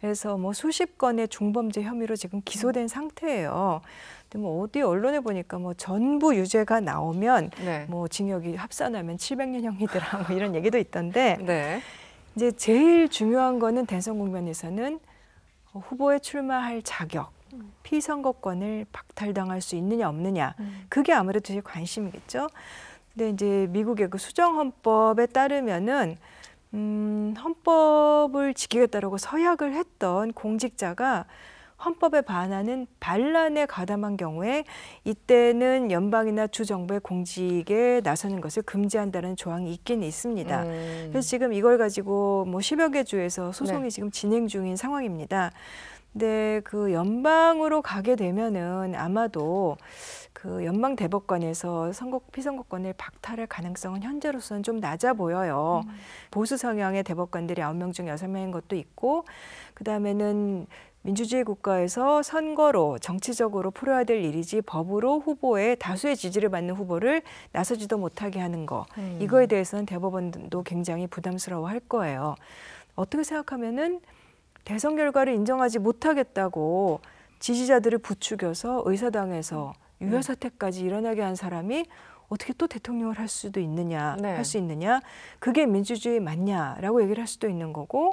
그래서 뭐 수십 건의 중범죄 혐의로 지금 기소된 상태예요. 근데 뭐 어디 언론에 보니까 뭐 전부 유죄가 나오면 네. 뭐 징역이 합산하면 700년형이더라 뭐 이런 얘기도 있던데 네. 이제 제일 중요한 거는 대선 국면에서는 후보에 출마할 자격 피선거권을 박탈당할 수 있느냐 없느냐 음. 그게 아무래도 제일 관심이겠죠. 근데 이제 미국의 그 수정 헌법에 따르면은 음, 헌법을 지키겠다라고 서약을 했던 공직자가 헌법에 반하는 반란에 가담한 경우에 이때는 연방이나 주 정부의 공직에 나서는 것을 금지한다는 조항이 있긴 있습니다. 음. 그래서 지금 이걸 가지고 뭐 10여 개 주에서 소송이 네. 지금 진행 중인 상황입니다. 근데 네, 그 연방으로 가게 되면은 아마도 그 연방 대법관에서 선거 피선거권을 박탈할 가능성은 현재로서는 좀 낮아 보여요. 음. 보수 성향의 대법관들이 아홉 명중 여섯 명인 것도 있고 그다음에는 민주주의 국가에서 선거로 정치적으로 풀어야 될 일이지 법으로 후보의 다수의 지지를 받는 후보를 나서지도 못하게 하는 거 음. 이거에 대해서는 대법원도 굉장히 부담스러워할 거예요. 어떻게 생각하면은 대선 결과를 인정하지 못하겠다고 지지자들을 부추겨서 의사당에서 음. 유효 네. 사태까지 일어나게 한 사람이 어떻게 또 대통령을 할 수도 있느냐, 네. 할수 있느냐, 그게 민주주의 맞냐라고 얘기를 할 수도 있는 거고,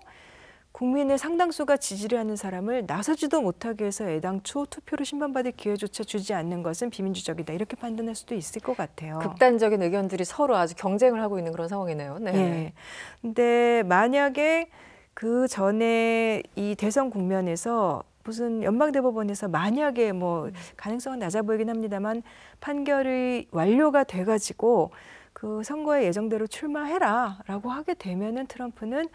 국민의 상당수가 지지를 하는 사람을 나서지도 못하게 해서 애당초 투표로 심판받을 기회조차 주지 않는 것은 비민주적이다 이렇게 판단할 수도 있을 것 같아요. 극단적인 의견들이 서로 아주 경쟁을 하고 있는 그런 상황이네요. 네. 네. 근데 만약에 그 전에 이 대선 국면에서 무슨 연방대법원에서 만약에 뭐 가능성은 낮아 보이긴 합니다만 판결이 완료가 돼가지고 그선거에 예정대로 출마해라라고 하게 되면은 트럼프는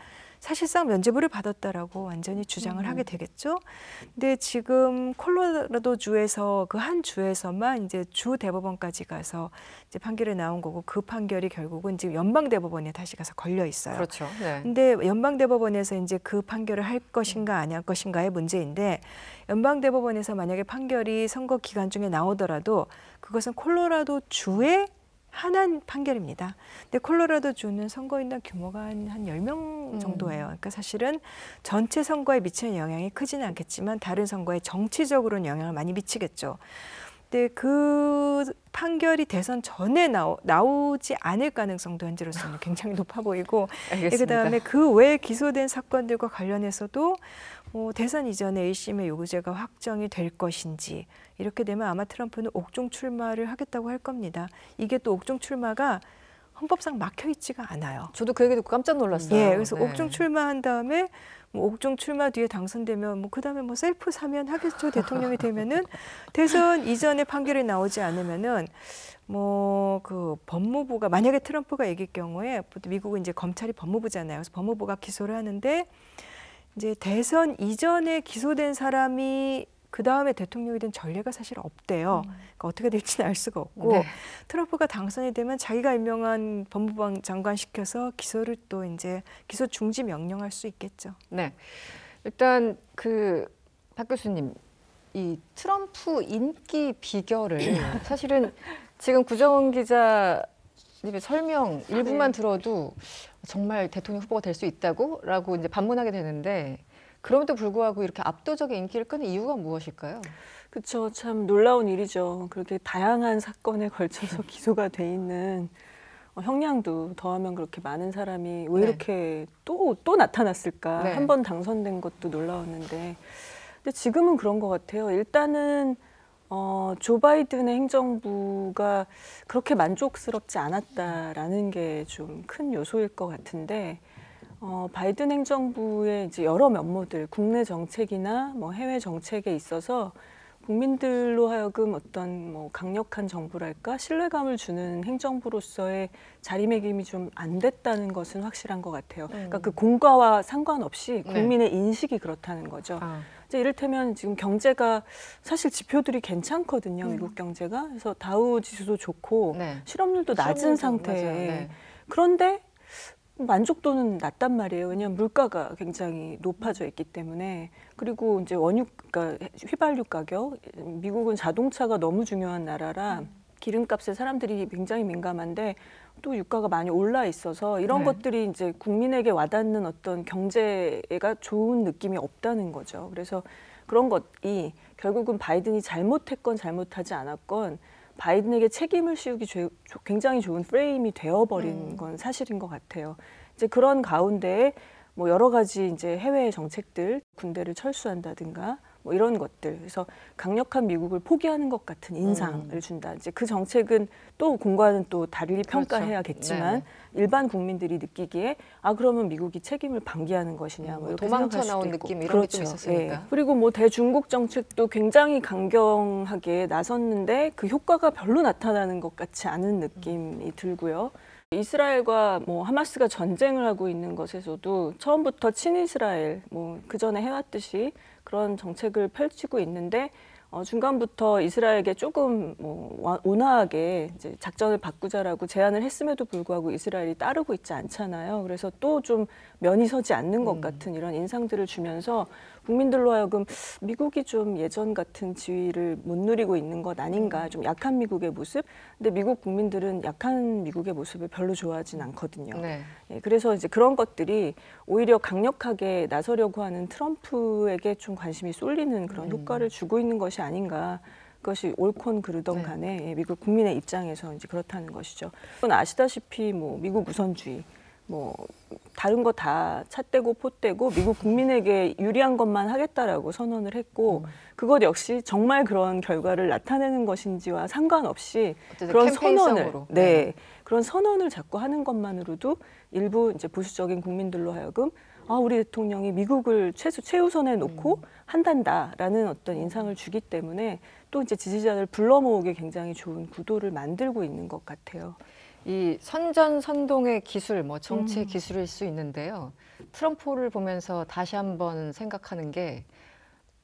사실상 면죄부를 받았다라고 완전히 주장을 음. 하게 되겠죠. 근데 지금 콜로라도 주에서 그 한 주에서만 이제 주 대법원까지 가서 이제 판결이 나온 거고 그 판결이 결국은 지금 연방 대법원에 다시 가서 걸려 있어요. 그렇죠. 네. 근데 연방 대법원에서 이제 그 판결을 할 것인가 안 할 것인가의 문제인데 연방 대법원에서 만약에 판결이 선거 기간 중에 나오더라도 그것은 콜로라도 주의 한한 판결입니다. 근데 콜로라도 주는 선거인단 규모가 한, 10명 음. 정도예요. 그러니까 사실은 전체 선거에 미치는 영향이 크지는 않겠지만 다른 선거에 정치적으로는 영향을 많이 미치겠죠. 근데 그 판결이 대선 전에 나오, 나오지 않을 가능성도 현재로서는 (laughs) 굉장히 높아 보이고 예, 그다음에 그외 기소된 사건들과 관련해서도 뭐 대선 이전에 1심의 요구제가 확정이 될 것인지 이렇게 되면 아마 트럼프는 옥중 출마를 하겠다고 할 겁니다. 이게 또 옥중 출마가 헌법상 막혀 있지가 않아요. 저도 그 얘기 듣 깜짝 놀랐어요. 예, 그래서 네. 옥중 출마한 다음에 뭐 옥중 출마 뒤에 당선되면 뭐 그다음에 뭐 셀프 사면 하겠죠 대통령이 되면은 (laughs) 대선 이전에 판결이 나오지 않으면은 뭐그 법무부가 만약에 트럼프가 이길 경우에 미국은 이제 검찰이 법무부잖아요. 그래서 법무부가 기소를 하는데 이제 대선 이전에 기소된 사람이 그 다음에 대통령이 된 전례가 사실 없대요. 음. 그러니까 어떻게 될지는 알 수가 없고 네. 트럼프가 당선이 되면 자기가 임명한 법무부 장관 시켜서 기소를 또 이제 기소 중지 명령할 수 있겠죠. 네, 일단 그 박 교수님 이 트럼프 인기 비결을 네. (laughs) 사실은 지금 구정원 기자 님의 설명 일부만 네. 들어도 정말 대통령 후보가 될 수 있다고라고 이제 반문하게 되는데 그럼에도 불구하고 이렇게 압도적인 인기를 끄는 이유가 무엇일까요? 그렇죠. 참 놀라운 일이죠. 그렇게 다양한 사건에 걸쳐서 (laughs) 기소가 돼 있는 어, 형량도 더하면 그렇게 많은 사람이 왜 네. 이렇게 또또 네. 또 나타났을까? 네. 한번 당선된 것도 놀라웠는데 근데 지금은 그런 것 같아요. 일단은 어, 조 바이든의 행정부가 그렇게 만족스럽지 않았다라는 게 좀 큰 요소일 것 같은데 어, 바이든 행정부의 이제 여러 면모들, 국내 정책이나 뭐 해외 정책에 있어서 국민들로 하여금 어떤 뭐 강력한 정부랄까 신뢰감을 주는 행정부로서의 자리매김이 좀 안 됐다는 것은 확실한 것 같아요. 그러니까 음. 그러니까 그 공과와 상관없이 네. 국민의 네. 인식이 그렇다는 거죠. 아. 이제 이를테면 지금 경제가 사실 지표들이 괜찮거든요. 음. 미국 경제가 그래서 다우 지수도 좋고 네. 실업률도 낮은 실업률도 상태에 네. 그런데 만족도는 낮단 말이에요. 왜냐하면 물가가 굉장히 높아져 있기 때문에 그리고 이제 원유 그러니까 휘발유 가격 미국은 자동차가 너무 중요한 나라라 음. 기름값에 사람들이 굉장히 민감한데 또 유가가 많이 올라 있어서 이런 네. 것들이 이제 국민에게 와닿는 어떤 경제가 좋은 느낌이 없다는 거죠. 그래서 그런 것이 결국은 바이든이 잘못했건 잘못하지 않았건 바이든에게 책임을 씌우기 죄, 굉장히 좋은 프레임이 되어버린 음. 건 사실인 것 같아요. 이제 그런 가운데 뭐 여러 가지 이제 해외 정책들 군대를 철수한다든가 뭐 이런 것들 그래서 강력한 미국을 포기하는 것 같은 인상을 음. 준다. 이제 그 정책은 또 공과는 또 달리 그렇죠. 평가해야겠지만 그 일반 국민들이 느끼기에 아 그러면 미국이 책임을 방기하는 것이냐 뭐 이렇게 도망쳐 나온 느낌 이런 그렇죠. 게좀 있었으니까. 예. 그리고 뭐 대중국 정책도 굉장히 강경하게 나섰는데 그 효과가 별로 나타나는 것 같지 않은 느낌이 들고요. 이스라엘과 뭐 하마스가 전쟁을 하고 있는 것에서도 처음부터 친이스라엘 뭐 그 전에 해왔듯이 그런 정책을 펼치고 있는데 어, 중간부터 이스라엘에게 조금 뭐 온화하게 이제 작전을 바꾸자라고 제안을 했음에도 불구하고 이스라엘이 따르고 있지 않잖아요. 그래서 또 좀 면이 서지 않는 것 음. 같은 이런 인상들을 주면서 국민들로 하여금 미국이 좀 예전 같은 지위를 못 누리고 있는 것 아닌가, 음. 좀 약한 미국의 모습. 근데 미국 국민들은 약한 미국의 모습을 별로 좋아하진 않거든요. 네. 예, 그래서 이제 그런 것들이 오히려 강력하게 나서려고 하는 트럼프에게 좀 관심이 쏠리는 그런 음. 효과를 주고 있는 것이 아닌가. 그것이 옳콘 그르던 네. 간에 예, 미국 국민의 입장에서 이제 그렇다는 것이죠. 아시다시피 뭐 미국 우선주의 뭐 다른 거다 찻대고 포대고 미국 국민에게 유리한 것만 하겠다라고 선언을 했고 음. 그것 역시 정말 그런 결과를 나타내는 것인지와 상관없이 그런 선언을 네, 네, 그런 선언을 자꾸 하는 것만으로도 일부 이제 보수적인 국민들로 하여금 아 우리 대통령이 미국을 최소 최우선에 놓고 음. 한단다라는 어떤 인상을 주기 때문에 또 이제 지지자를 불러 모으기 굉장히 좋은 구도를 만들고 있는 것 같아요. 이 선전선동의 기술, 뭐 정치의 음. 기술일 수 있는데요. 트럼프를 보면서 다시 한번 생각하는 게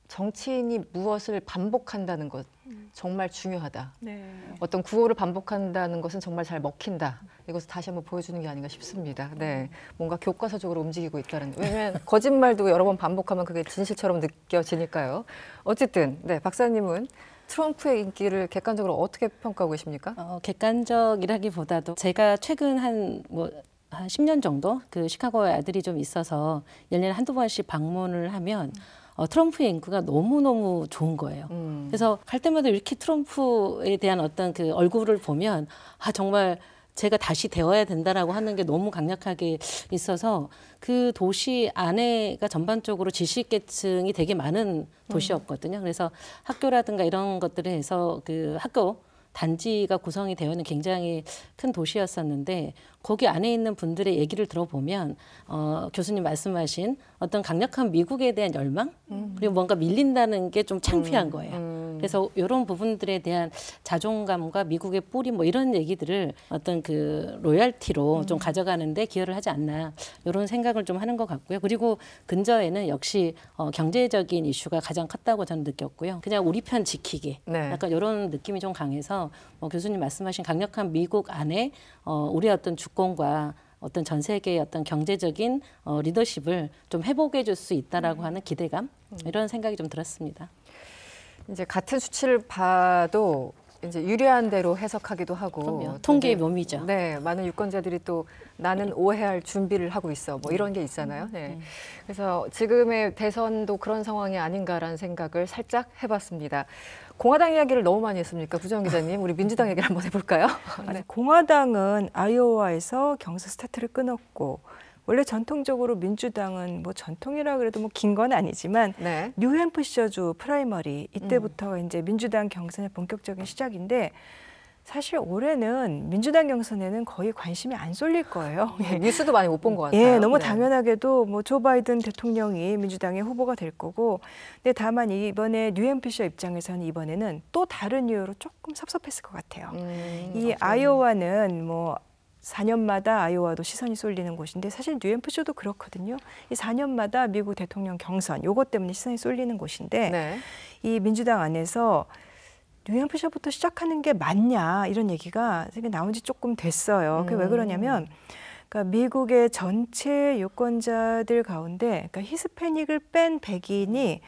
정치인이 무엇을 반복한다는 것 음. 정말 중요하다. 네. 어떤 구호를 반복한다는 것은 정말 잘 먹힌다. 이것을 다시 한번 보여주는 게 아닌가 싶습니다. 네, 음. 뭔가 교과서적으로 움직이고 있다는. 왜냐하면 (laughs) 거짓말도 여러 번 반복하면 그게 진실처럼 느껴지니까요. 어쨌든 네 박사님은 트럼프의 인기를 객관적으로 어떻게 평가하고 계십니까? 어, 객관적이라기보다도 제가 최근 한뭐 한 10년 뭐, 정도 그 시카고에 아들이 좀 있어서 연년에 한두 번씩 방문을 하면 음. 어, 트럼프의 인구가 너무너무 좋은 거예요. 음. 그래서 갈 때마다 이렇게 트럼프에 대한 어떤 그 얼굴을 보면 아 정말 제가 다시 되어야 된다라고 하는 게 너무 강력하게 있어서 그 도시 안에가 전반적으로 지식계층이 되게 많은 음. 도시였거든요. 그래서 학교라든가 이런 것들에 해서 그 학교 단지가 구성이 되어 있는 굉장히 큰 도시였었는데 거기 안에 있는 분들의 얘기를 들어보면 어, 교수님 말씀하신 어떤 강력한 미국에 대한 열망 음. 그리고 뭔가 밀린다는 게 좀 창피한 음. 거예요. 음. 그래서 이런 부분들에 대한 자존감과 미국의 뿌리 뭐 이런 얘기들을 어떤 그 로열티로 음. 좀 가져가는데 기여를 하지 않나 이런 생각을 좀 하는 것 같고요. 그리고 근저에는 역시 어, 경제적인 이슈가 가장 컸다고 저는 느꼈고요. 그냥 우리 편 지키기 네. 약간 이런 느낌이 좀 강해서 뭐 교수님 말씀하신 강력한 미국 안에 어, 우리 어떤 주 주권과 어떤 전 세계의 어떤 경제적인 어, 리더십을 좀 회복해 줄 수 있다라고 음. 하는 기대감 음. 이런 생각이 좀 들었습니다. 이제 같은 수치를 봐도 이제 유리한 대로 해석하기도 하고 그럼요. 통계의 묘미죠. 네, 많은 유권자들이 또 나는 오해할 준비를 하고 있어 뭐 이런 게 있잖아요. 음. 네. 네. 그래서 지금의 대선도 그런 상황이 아닌가라는 생각을 살짝 해봤습니다. 공화당 이야기를 너무 많이 했습니까? 구정 기자님, 우리 민주당 얘기를 한번 해볼까요? 네. (laughs) 공화당은 아이오와에서 경선 스타트를 끊었고 원래 전통적으로 민주당은 뭐 전통이라 그래도 뭐 긴 건 아니지만 네. 뉴햄프셔주 프라이머리 음. 이때부터 음. 이제 민주당 경선의 본격적인 시작인데 사실 올해는 민주당 경선에는 거의 관심이 안 쏠릴 거예요. 네, 뉴스도 많이 못 본것 예, 같아요. 예, 너무 네. 당연하게도 뭐 조 바이든 대통령이 민주당의 후보가 될 거고, 근데 다만 이번에 뉴햄피셔 입장에서는 이번에는 또 다른 이유로 조금 섭섭했을 것 같아요. 음, 이맞아 아이오와는 뭐 4년마다 아이오와도 시선이 쏠리는 곳인데 사실 뉴햄프쇼도 그렇거든요. 이 4년마다 미국 대통령 경선 요것 때문에 시선이 쏠리는 곳인데 네. 이 민주당 안에서 뉴햄프셔부터 시작하는 게 맞냐 이런 얘기가 나온 지 조금 됐어요. 그게 왜 음. 그러냐면 그러니까 미국의 전체 유권자들 가운데 그러니까 히스패닉을 뺀 백인이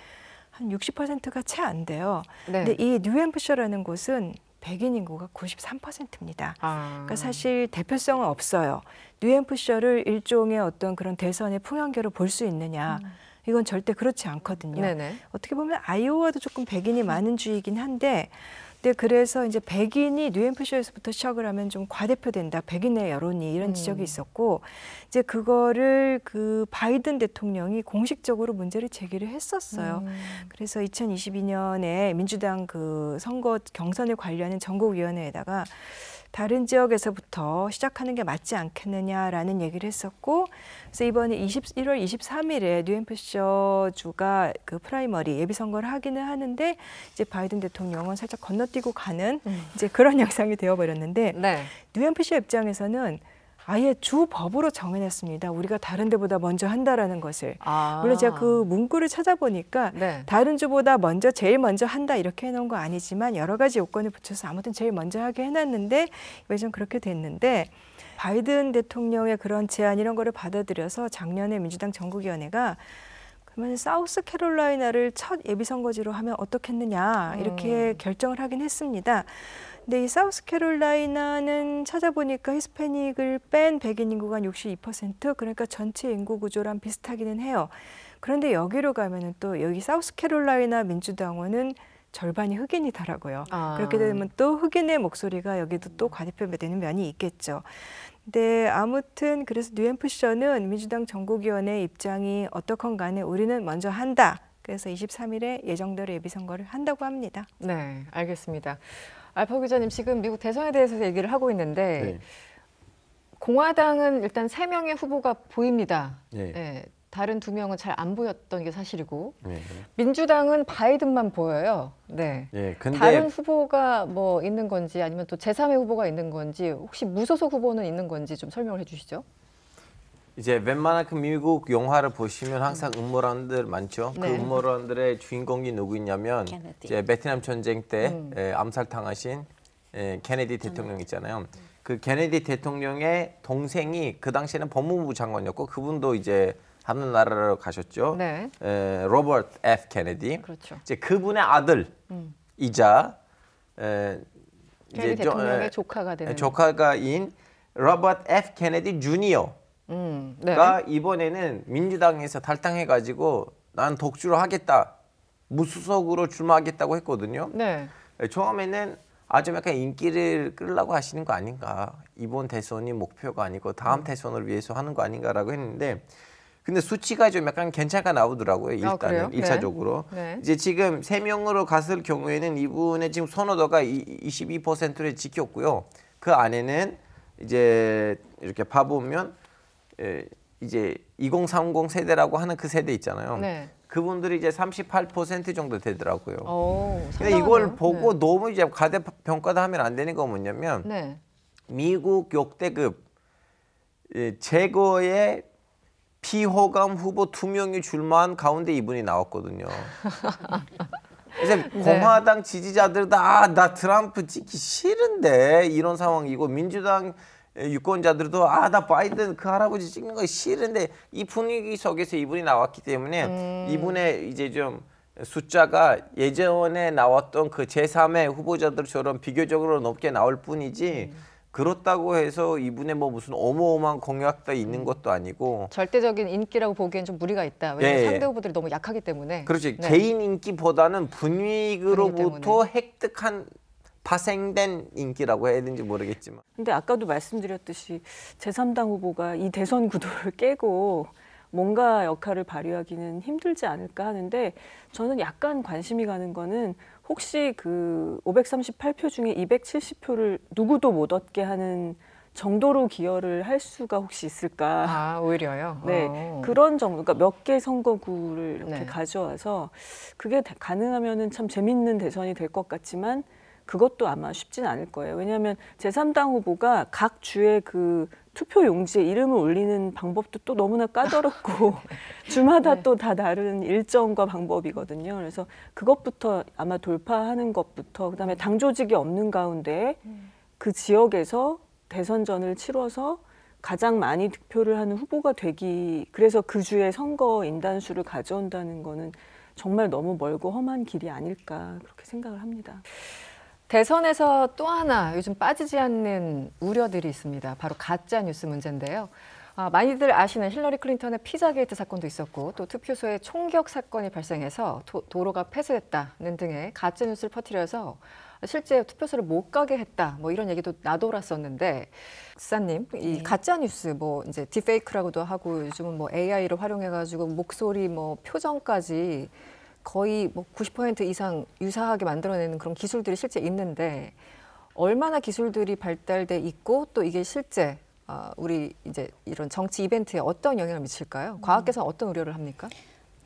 한 60%가 채 안 돼요. 네. 근데 이 뉴햄프셔라는 곳은 백인 인구가 93%입니다. 아. 그러니까 사실 대표성은 없어요. 뉴햄프셔를 일종의 어떤 그런 대선의 풍향계로 볼 수 있느냐. 음. 이건 절대 그렇지 않거든요. 네네. 어떻게 보면 아이오와도 조금 백인이 많은 주이긴 한데 근데 그래서 이제 백인이 뉴햄프셔에서부터 시작을 하면 좀 과대표된다. 백인의 여론이 이런 음. 지적이 있었고 이제 그거를 그 바이든 대통령이 공식적으로 문제를 제기를 했었어요. 음. 그래서 2022년에 민주당 그 선거 경선에 관련한 전국위원회에다가 다른 지역에서부터 시작하는 게 맞지 않겠느냐라는 얘기를 했었고 그래서 이번에 2 1월 23일에 뉴햄프셔 주가 그 프라이머리 예비 선거를 하기는 하는데 이제 바이든 대통령은 살짝 건너뛰고 가는 음. 이제 그런 (laughs) 양상이 되어버렸는데 네. 뉴햄프셔 입장에서는 아예 주법으로 정해냈습니다 우리가 다른 데보다 먼저 한다라는 것을. 아. 물론 제가 그 문구를 찾아보니까 네. 다른 주보다 먼저 제일 먼저 한다 이렇게 해놓은 거 아니지만 여러 가지 요건을 붙여서 아무튼 제일 먼저 하게 해놨는데 왜 좀 그렇게 됐는데 바이든 대통령의 그런 제안 이런 거를 받아들여서 작년에 민주당 전국위원회가 그러면 사우스 캐롤라이나를 첫 예비 선거지로 하면 어떻겠느냐 이렇게 음. 결정을 하긴 했습니다. 근데 네, 이 사우스캐롤라이나는 찾아보니까 히스패닉을 뺀 백인 인구가 한62% 그러니까 전체 인구 구조랑 비슷하기는 해요. 그런데 여기로 가면은 또 여기 사우스캐롤라이나 민주당원은 절반이 흑인이더라고요. 아. 그렇게 되면 또 흑인의 목소리가 여기도 또 과대표되는 면이 있겠죠. 근데 아무튼 그래서 뉴햄프셔는 민주당 전국위원회 입장이 어떻건 간에 우리는 먼저 한다. 그래서 23일에 예정대로 예비선거를 한다고 합니다. 네, 알겠습니다. 알파 기자님 지금 미국 대선에 대해서 얘기를 하고 있는데 네. 공화당은 일단 세 명의 후보가 보입니다. 네. 네. 다른 두 명은 잘 안 보였던 게 사실이고 네. 민주당은 바이든만 보여요. 네. 네 다른 후보가 뭐 있는 건지 아니면 또 제3의 후보가 있는 건지 혹시 무소속 후보는 있는 건지 좀 설명을 해주시죠. 이제 웬만한 미국 영화를 보시면 항상 음모론들 많죠. 그 네. 그 음모론들의 주인공이 누구냐면 이제 베트남 전쟁 때 음. 예, 암살당하신 예, 케네디 대통령 있잖아요. 그 케네디 대통령의 동생이 그 당시에는 법무부 장관이었고 그분도 이제 다른 나라로 가셨죠. 네. 에, 예, 로버트 F 케네디. 그렇죠. 이제 그분의 아들이자 음. 케네디 대통령의 조카가 되는 조카가인 로버트 F 케네디 주니어. 음, 네. 이번에는 민주당에서 탈당해가지고 난 독주를 하겠다 무수석으로 출마하겠다고 했거든요. 네. 네. 처음에는 아주 약간 인기를 끌려고 하시는 거 아닌가 이번 대선이 목표가 아니고 다음 음. 대선을 위해서 하는 거 아닌가라고 했는데 근데 수치가 좀 약간 괜찮게 나오더라고요 아, 일단은 아, 일차적으로 네. 네. 이제 지금 세 명으로 갔을 경우에는 이분의 지금 선호도가 22%를 지켰고요 그 안에는 이제 이렇게 봐보면 이제 2030 세대라고 하는 그 세대 있잖아요. 네. 그분들이 이제 38% 정도 되더라고요. 오, 근데 이걸 네. 보고 네. 너무 이제 가대평가도 하면 안 되는 건 뭐냐면 네. 미국 역대급 제거의 피호감 후보 두 명이 줄만 가운데 이분이 나왔거든요. 이제 (laughs) 네. 공화당 지지자들 다나 아, 트럼프 찍기 싫은데 이런 상황이고 민주당 예, 유권자들도 아 나 바이든 그 할아버지 찍는 거 싫은데 이 분위기 속에서 이분이 나왔기 때문에 음. 이분의 이제 좀 숫자가 예전에 나왔던 그 제3의 후보자들처럼 비교적으로 높게 나올 뿐이지 음. 그렇다고 해서 이분의 뭐 무슨 어마어마한 공약도 있는 음. 것도 아니고 절대적인 인기라고 보기엔 좀 무리가 있다. 왜냐하면 네. 예, 예. 상대 후보들이 너무 약하기 때문에. 그렇지. 네. 개인 인기보다는 분위기로부터 획득한 파생된 인기라고 해야 되는지 모르겠지만. 근데 아까도 말씀드렸듯이 제3당 후보가 이 대선 구도를 깨고 뭔가 역할을 발휘하기는 힘들지 않을까 하는데 저는 약간 관심이 가는 거는 혹시 그 538표 중에 270표를 누구도 못 얻게 하는 정도로 기여를 할 수가 혹시 있을까? 아, 오히려요? 네. 오. 어. 그런 정도, 그러니까 몇 개 선거구를 이렇게 네. 가져와서 그게 가능하면은 참 재밌는 대선이 될 것 같지만 그것도 아마 쉽지는 않을 거예요. 왜냐하면 제3당 후보가 각 주의 그 투표 용지에 이름을 올리는 방법도 또 너무나 까다롭고 (laughs) 네. 주마다 네. 또다 다른 일정과 방법이거든요. 그래서 그것부터 아마 돌파하는 것부터 그다음에 당 조직이 없는 가운데 음. 그 지역에서 대선전을 치러서 가장 많이 득표를 하는 후보가 되기 그래서 그 주의 선거 인단수를 가져온다는 거는 정말 너무 멀고 험한 길이 아닐까 그렇게 생각을 합니다. 대선에서 또 하나 요즘 빠지지 않는 우려들이 있습니다. 바로 가짜 뉴스 문제인데요. 아, 많이들 아시는 힐러리 클린턴의 피자 게이트 사건도 있었고 또 투표소에 총격 사건이 발생해서 도, 도로가 폐쇄됐다는 등의 가짜 뉴스를 퍼뜨려서 실제 투표소를 못 가게 했다 뭐 이런 얘기도 나돌았었는데 사님 이 네. 가짜 뉴스 뭐 이제 디페이크라고도 하고 요즘은 뭐 AI를 활용해 가지고 목소리 뭐 표정까지 거의 뭐90% 이상 유사하게 만들어내는 그런 기술들이 실제 있는데 얼마나 기술들이 발달돼 있고 또 이게 실제 아, 우리 이제 이런 정치 이벤트에 어떤 영향을 미칠까요? 음. 과학계에서 어떤 우려를 합니까?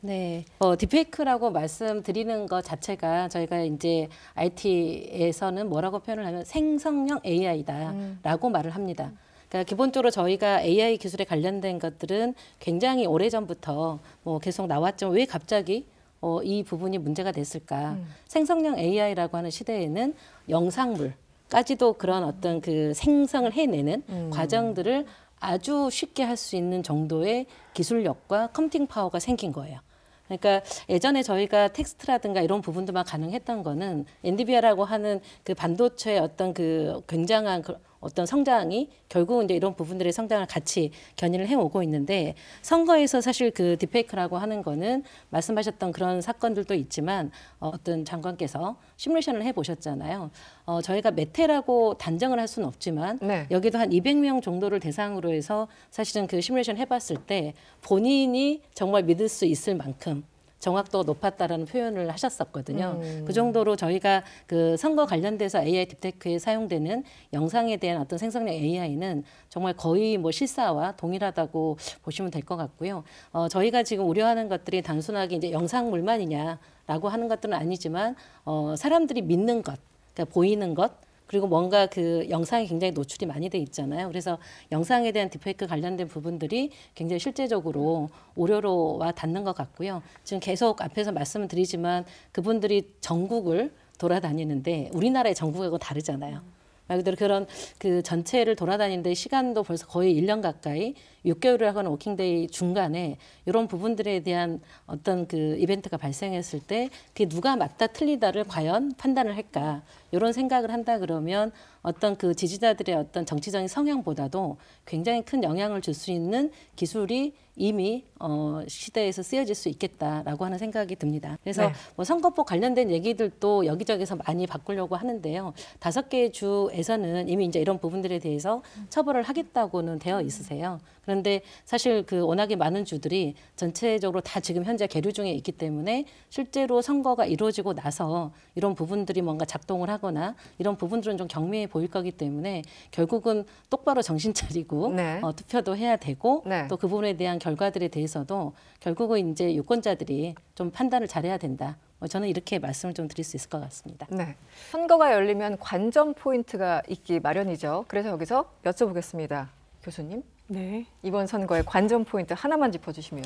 네, 어, 딥페이크라고 말씀드리는 것 자체가 저희가 이제 IT에서는 뭐라고 표현을 하면 생성형 AI다라고 음. 말을 합니다. 음. 그러니까 기본적으로 저희가 AI 기술에 관련된 것들은 굉장히 오래 전부터 뭐 계속 나왔죠. 왜 갑자기 어, 이 부분이 문제가 됐을까? 음. 생성형 AI라고 하는 시대에는 영상물까지도 그런 어떤 그 생성을 해내는 음. 과정들을 아주 쉽게 할 수 있는 정도의 기술력과 컴퓨팅 파워가 생긴 거예요. 그러니까 예전에 저희가 텍스트라든가 이런 부분들만 가능했던 거는 엔디비아라고 하는 그 반도체의 어떤 그 굉장한 그 어떤 성장이 결국은 이제 이런 부분들의 성장을 같이 견인을 해오고 있는데 선거에서 사실 그 디페이크라고 하는 거는 말씀하셨던 그런 사건들도 있지만 어, 떤 장관께서 시뮬레이션을 해보셨잖아요. 어, 저희가 메테라고 단정을 할 수는 없지만 네. 여기도 한 200명 정도를 대상으로 해서 사실은 그 시뮬레이션 해봤을 때 본인이 정말 믿을 수 있을 만큼 정확도가 높았다라는 표현을 하셨었거든요. 음. 그 정도로 저희가 그 선거 관련돼서 AI 딥테크에 사용되는 영상에 대한 어떤 생성력 AI는 정말 거의 뭐 실사와 동일하다고 보시면 될 것 같고요. 어, 저희가 지금 우려하는 것들이 단순하게 이제 영상물만이냐라고 하는 것들은 아니지만 어, 사람들이 믿는 것, 그러니까 보이는 것, 그리고 뭔가 그 영상이 굉장히 노출이 많이 돼 있잖아요. 그래서 영상에 대한 디페이크 관련된 부분들이 굉장히 실제적으로 오려로 와 닿는 것 같고요. 지금 계속 앞에서 말씀을 드리지만 그분들이 전국을 돌아다니는데 우리나라의 전국하고 다르잖아요. 말 그대로 그런 그 전체를 돌아다니는데 시간도 벌써 거의 1년 가까이 6개월을 하거나 워킹데이 중간에 이런 부분들에 대한 어떤 그 이벤트가 발생했을 때 그게 누가 맞다 틀리다를 과연 판단을 할까 이런 생각을 한다 그러면 어떤 그 지지자들의 어떤 정치적인 성향보다도 굉장히 큰 영향을 줄 수 있는 기술이 이미 어, 시대에서 쓰여질 수 있겠다라고 하는 생각이 듭니다. 그래서 네. 뭐 선거법 관련된 얘기들도 여기저기서 많이 바꾸려고 하는데요. 다섯 개의 주에서는 이미 이제 이런 부분들에 대해서 처벌을 하겠다고는 되어 있으세요. 그런 그런데 사실 그 워낙에 많은 주들이 전체적으로 다 지금 현재 계류 중에 있기 때문에 실제로 선거가 이루어지고 나서 이런 부분들이 뭔가 작동을 하거나 이런 부분들은 좀 경미해 보일 거기 때문에 결국은 똑바로 정신 차리고 네. 어, 투표도 해야 되고 네. 또그 부분에 대한 결과들에 대해서도 결국은 이제 유권자들이 좀 판단을 잘해야 된다. 뭐 저는 이렇게 말씀을 좀 드릴 수 있을 것 같습니다. 네. 선거가 열리면 관전 포인트가 있기 마련이죠. 그래서 여기서 여쭤보겠습니다. 교수님. 네. 이번 선거의 관전 포인트 하나만 짚어주시면.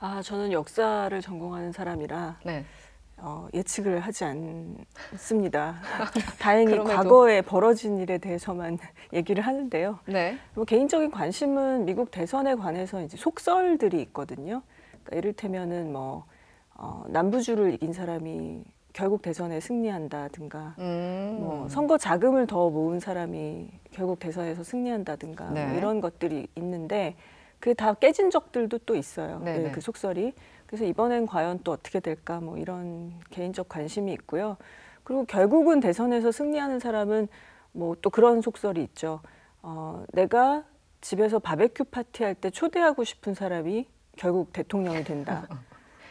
아 저는 역사를 전공하는 사람이라 네. 어, 예측을 하지 않습니다. (laughs) 다행히 과거에 벌어진 일에 대해서만 (laughs) 얘기를 하는데요. 네. 뭐 개인적인 관심은 미국 대선에 관해서 이제 속설들이 있거든요. 그러니까 이를테면은 뭐 어, 남부주를 이긴 사람이 결국 대선에 승리한다든가 음. 뭐 선거 자금을 더 모은 사람이 결국 대선에서 승리한다든가 뭐 네. 뭐 이런 것들이 있는데 그게 다 깨진 적들도 또 있어요. 네, 네, 네, 그 속설이. 그래서 이번엔 과연 또 어떻게 될까 뭐 이런 개인적 관심이 있고요. 그리고 결국은 대선에서 승리하는 사람은 뭐 또 그런 속설이 있죠. 어, 내가 집에서 바베큐 파티 할 때 초대하고 싶은 사람이 결국 대통령이 된다. (laughs)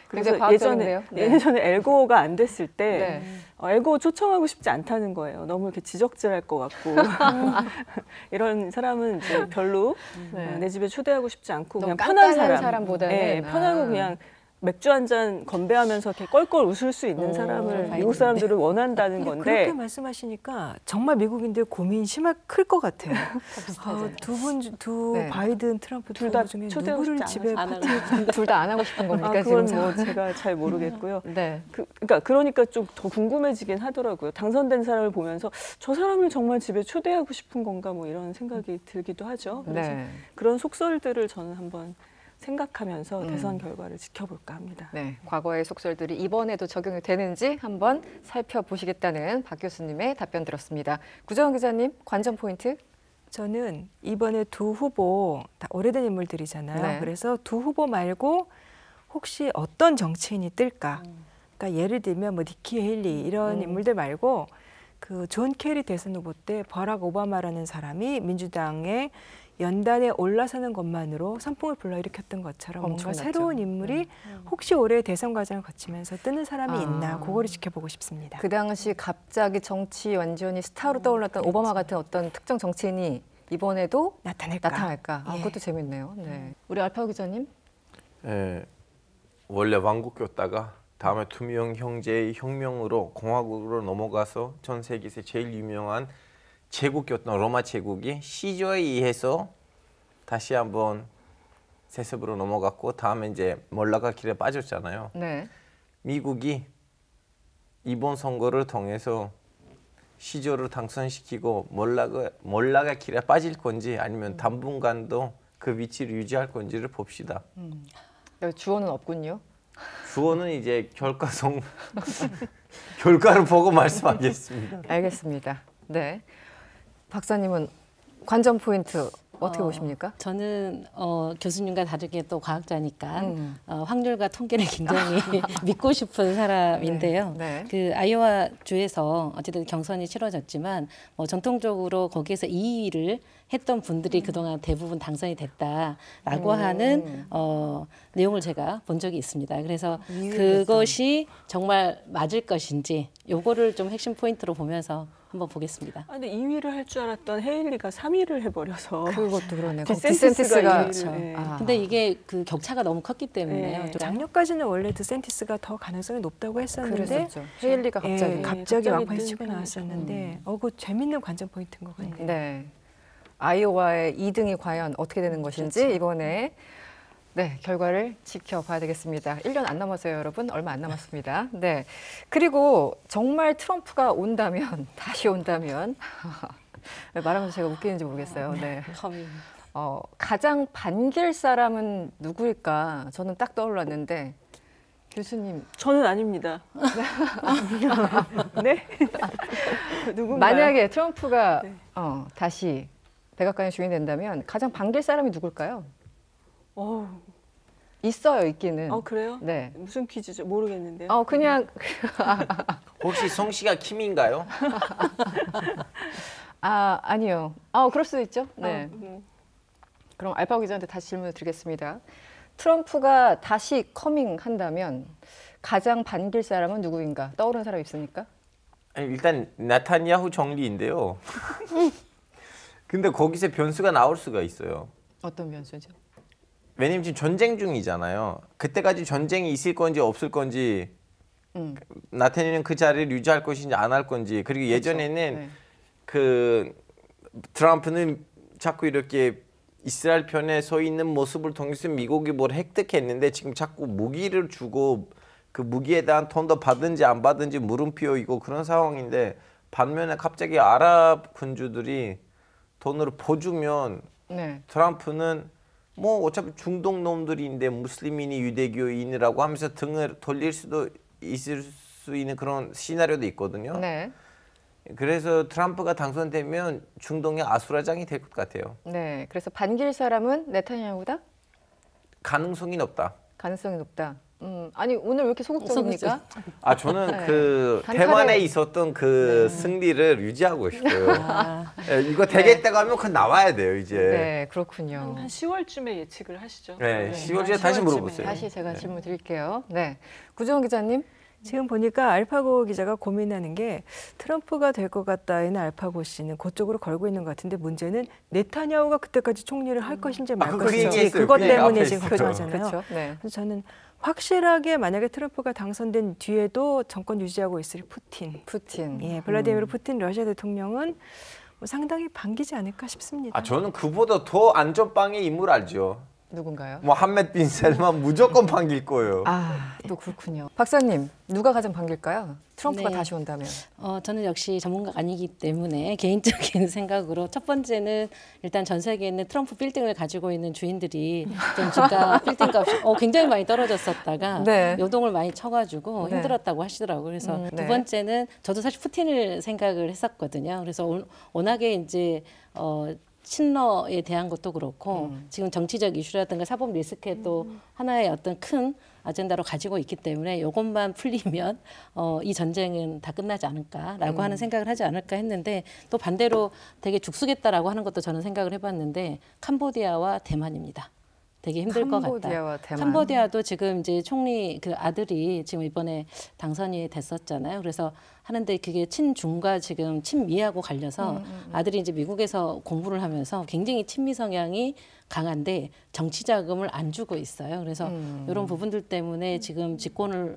그래서 예전에 네. 예전에 엘고가 안 됐을 때 네. 어, 엘고 초청하고 싶지 않다는 거예요. 너무 이렇게 지적질할 것 같고 (laughs) 이런 사람은 이제 별로 네. 어, 내 집에 초대하고 싶지 않고 그냥 편한 사람. 보다는 네, 편하고 아. 그냥 맥주 한 잔 건배하면서 이렇게 껄껄 웃을 수 있는 사람을 오, 미국 사람들은 원한다는 건데 그렇게 말씀하시니까 정말 미국인들 고민 심할 클것 같아요. (laughs) 아, 두분두 네. 바이든 트럼프 둘다 누구를 집에 둘다 안 하고 싶은 아, 겁니까 아, 그건 뭐 제가 잘 모르겠고요. (laughs) 네. 그, 그러니까 그러니까 좀 더 궁금해지긴 하더라고요. 당선된 사람을 보면서 저 사람을 정말 집에 초대하고 싶은 건가 뭐 이런 생각이 들기도 하죠. 그래서 네. 그런 속설들을 저는 한번 생각하면서 음. 대선 결과를 지켜볼까 합니다. 네, 과거의 속설들이 이번에도 적용이 되는지 한번 살펴보시겠다는 박 교수님의 답변 들었습니다. 구정원 기자님, 관전 포인트? 저는 이번에 두 후보 다 오래된 인물들이잖아요. 네. 그래서 두 후보 말고 혹시 어떤 정치인이 뜰까? 음. 그러니까 예를 들면 뭐 니키 헤일리 음. 이런 음. 인물들 말고 그존 케리 대선 후보 때 버락 오바마라는 사람이 민주당의 연단에 올라서는 것만으로 선풍을 불러일으켰던 것처럼 뭔가 새로운 네. 인물이 음. 혹시 올해 대선 과정을 거치면서 뜨는 사람이 아. 있나 그거를 지켜보고 싶습니다. 그 당시 갑자기 정치 완전히 스타로 떠올랐던 음, 오바마 그렇죠. 같은 어떤 특정 정치인이 이번에도 나타날까? 나타날까? 아, 예. 그것도 재밌네요. 네. 음. 우리 알파 기자님? 예, 원래 왕국교다가 다음에 투명 형제의 혁명으로 공화국으로 넘어가서 전 세계에서 제일 유명한 제국이었던 로마 제국이 시조에 의해서 다시 한 번 세습으로 넘어갔고 다음에 이제 몰락가 길에 빠졌잖아요. 네. 미국이 이번 선거를 통해서 시조를 당선시키고 몰락을 몰락가 길에 빠질 건지 아니면 음. 당분간도 그 위치를 유지할 건지를 봅시다. 음. 주어는 없군요. 주어는 이제 결과성 (laughs) 결과를 보고 말씀하겠습니다. (laughs) 알겠습니다. 네. 박사님은 관전 포인트 어떻게 어, 보십니까? 저는 어, 교수님과 다르게 또 과학자니까 음. 어, 확률과 통계를 굉장히 (laughs) (laughs) 믿고 싶은 사람인데요. 네, 네. 그 아이오와 주에서 어쨌든 경선이 치러졌지만 뭐 전통적으로 거기에서 2위를 했던 분들이 음. 그동안 대부분 당선이 됐다라고 음. 하는 어, 내용을 제가 본 적이 있습니다. 그래서 그것이 정말 맞을 것인지 요거를 좀 핵심 포인트로 보면서 한번 보겠습니다. 아, 근데 2위를 할 줄 알았던 헤일리가 3위를 해버려서 그것도 그러네요. 디센티스가 그 그 그렇죠. 네. 아. 근데 이게 그 격차가 너무 컸기 때문에 네. 예, 작년까지는 원래 드센티스가 그 더 가능성이 높다고 했었는데 그랬었죠. 헤일리가 예, 갑자기 네. 갑자기 왕판에 치고 나왔었는데 음. 어그 재밌는 관전 포인트인 것 같아요. 네. 아이오와의 2등이 과연 어떻게 되는 그렇죠. 것인지 그렇지. 이번에 네, 결과를 지켜봐야 되겠습니다. 1년 안 남았어요, 여러분. 얼마 안 남았습니다. 네. 그리고 정말 트럼프가 온다면, (laughs) 다시 온다면, (laughs) 말하면서 제가 웃기는지 모르겠어요. 네. (laughs) 어, 가장 반길 사람은 누구일까? 저는 딱 떠올랐는데, 교수님. 저는 아닙니다. 네? 누군가요? 만약에 트럼프가 네. 어, 다시 백악관에주인 된다면 가장 반길 사람이 누굴까요? 어. 있어요, 있기는. 어, 그래요? 네. 무슨 퀴즈죠? 모르겠는데요. 어, 그냥. 음. (laughs) 혹시 성 씨가 킴인가요? (laughs) 아, 아니요. 아, 그럴 수도 있죠. 아, 네. 아, 음. 그럼 알파 기자한테 다시 질문을 드리겠습니다. 트럼프가 다시 커밍한다면 가장 반길 사람은 누구인가? 떠오르는 사람 있습니까? 아니, 일단 나타니후 정리인데요. (laughs) 근데 거기서 변수가 나올 수가 있어요. 어떤 변수죠? 왜냐면 지금 전쟁 중이잖아요. 그때까지 전쟁이 있을 건지 없을 건지 음. 나태니는 그 자리를 유지할 것인지 안 할 건지 그리고 그렇죠. 예전에는 그렇죠. 네. 그 트럼프는 자꾸 이렇게 이스라엘 편에 서 있는 모습을 통해서 미국이 뭘 획득했는데 지금 자꾸 무기를 주고 그 무기에 대한 돈도 받은지 안 받은지 물음표이고 그런 상황인데 반면에 갑자기 아랍 군주들이 돈으로 보주면 네. 트럼프는 뭐 어차피 중동 놈들인데 무슬림이니 유대교인이라고 하면서 등을 돌릴 수도 있을 수 있는 그런 시나리오도 있거든요. 네. 그래서 트럼프가 당선되면 중동의 아수라장이 될 것 같아요. 네. 그래서 반길 사람은 네타냐후다? 가능성이 높다. 가능성이 높다. 음, 아니 오늘 왜 이렇게 소극적입니까? 아 저는 네. 그 단칼에- 대만에 네. 있었던 그 승리를 유지하고 싶어요. 아. 예, 이거 네. 되겠다고 하면 그 나와야 돼요 이제. 네, 그렇군요. 한 10월쯤에 예측을 하시죠. 네, 10월에 10월쯤에. 물어보세요. 다시 제가 질문 드릴게요. 네, 구정 기자님. 지금 보니까 알파고 기자가 고민하는 게 트럼프가 될 것같다는 알파고 씨는 그쪽으로 걸고 있는 것 같은데 문제는 네타냐후가 그때까지 총리를 할 음. 것인지 아, 말 것인지 그 그것 때문에 지금 있정하잖아요 그렇죠. 네. 그래서 저는 확실하게 만약에 트럼프가 당선된 뒤에도 정권 유지하고 있을 푸틴. 푸틴. 예, 블라디미르 음. 푸틴 러시아 대통령은 뭐 상당히 반기지 않을까 싶습니다. 아, 저는 그보다 더 안전빵의 인물 알죠. 누군가요? 뭐 한맷 빈 셀만 무조건 반길 거예요. 아, 또 그렇군요. 박사님, 누가 가장 반길까요? 트럼프가 네. 다시 온다면? 어, 저는 역시 전문가 아니기 때문에 (laughs) 개인적인 생각으로 첫 번째는 일단 전 세계에 있는 트럼프 빌딩을 가지고 있는 주인들이 좀 주가 (laughs) 빌딩 값 어, 굉장히 많이 떨어졌었다가 네. 요동을 많이 쳐가지고 네. 힘들었다고 하시더라고요. 그래서 음, 두 네. 번째는 저도 사실 푸틴을 생각을 했었거든요. 그래서 워낙에 이제 어, 신러에 대한 것도 그렇고 음. 지금 정치적 이슈라든가 사법 리스크도 음, 음. 하나의 어떤 큰 아젠다로 가지고 있기 때문에 이것만 풀리면 어, 이 전쟁은 다 끝나지 않을까라고 음. 하는 생각을 하지 않을까 했는데 또 반대로 되게 죽수겠다라고 하는 것도 저는 생각을 해봤는데 캄보디아와 대만입니다. 되게 힘들 것 같다. 캄보디아와 대만. 캄보디아도 지금 이제 총리 그 아들이 지금 이번에 당선이 됐었잖아요. 그래서 하는데 그게 친중과 지금 친미하고 갈려서 음, 음, 음. 아들이 이제 미국에서 공부를 하면서 굉장히 친미 성향이 강한데 정치 자금을 안 주고 있어요. 그래서 음. 이런 부분들 때문에 지금 집권을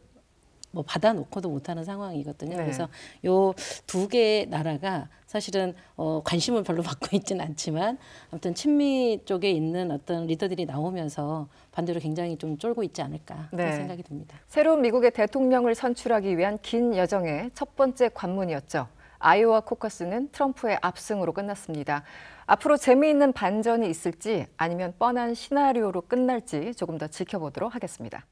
뭐 받아놓고도 못하는 상황이거든요. 네. 그래서 요 두 개의 나라가 사실은 어, 관심을 별로 (laughs) 받고 있지는 않지만 아무튼 친미 쪽에 있는 어떤 리더들이 나오면서 반대로 굉장히 좀 쫄고 있지 않을까 네. 생각이 듭니다. 새로운 미국의 대통령을 선출하기 위한 긴 여정의 첫 번째 관문이었죠. 아이오와 코커스는 트럼프의 압승으로 끝났습니다. 앞으로 재미있는 반전이 있을지 아니면 뻔한 시나리오로 끝날지 조금 더 지켜보도록 하겠습니다.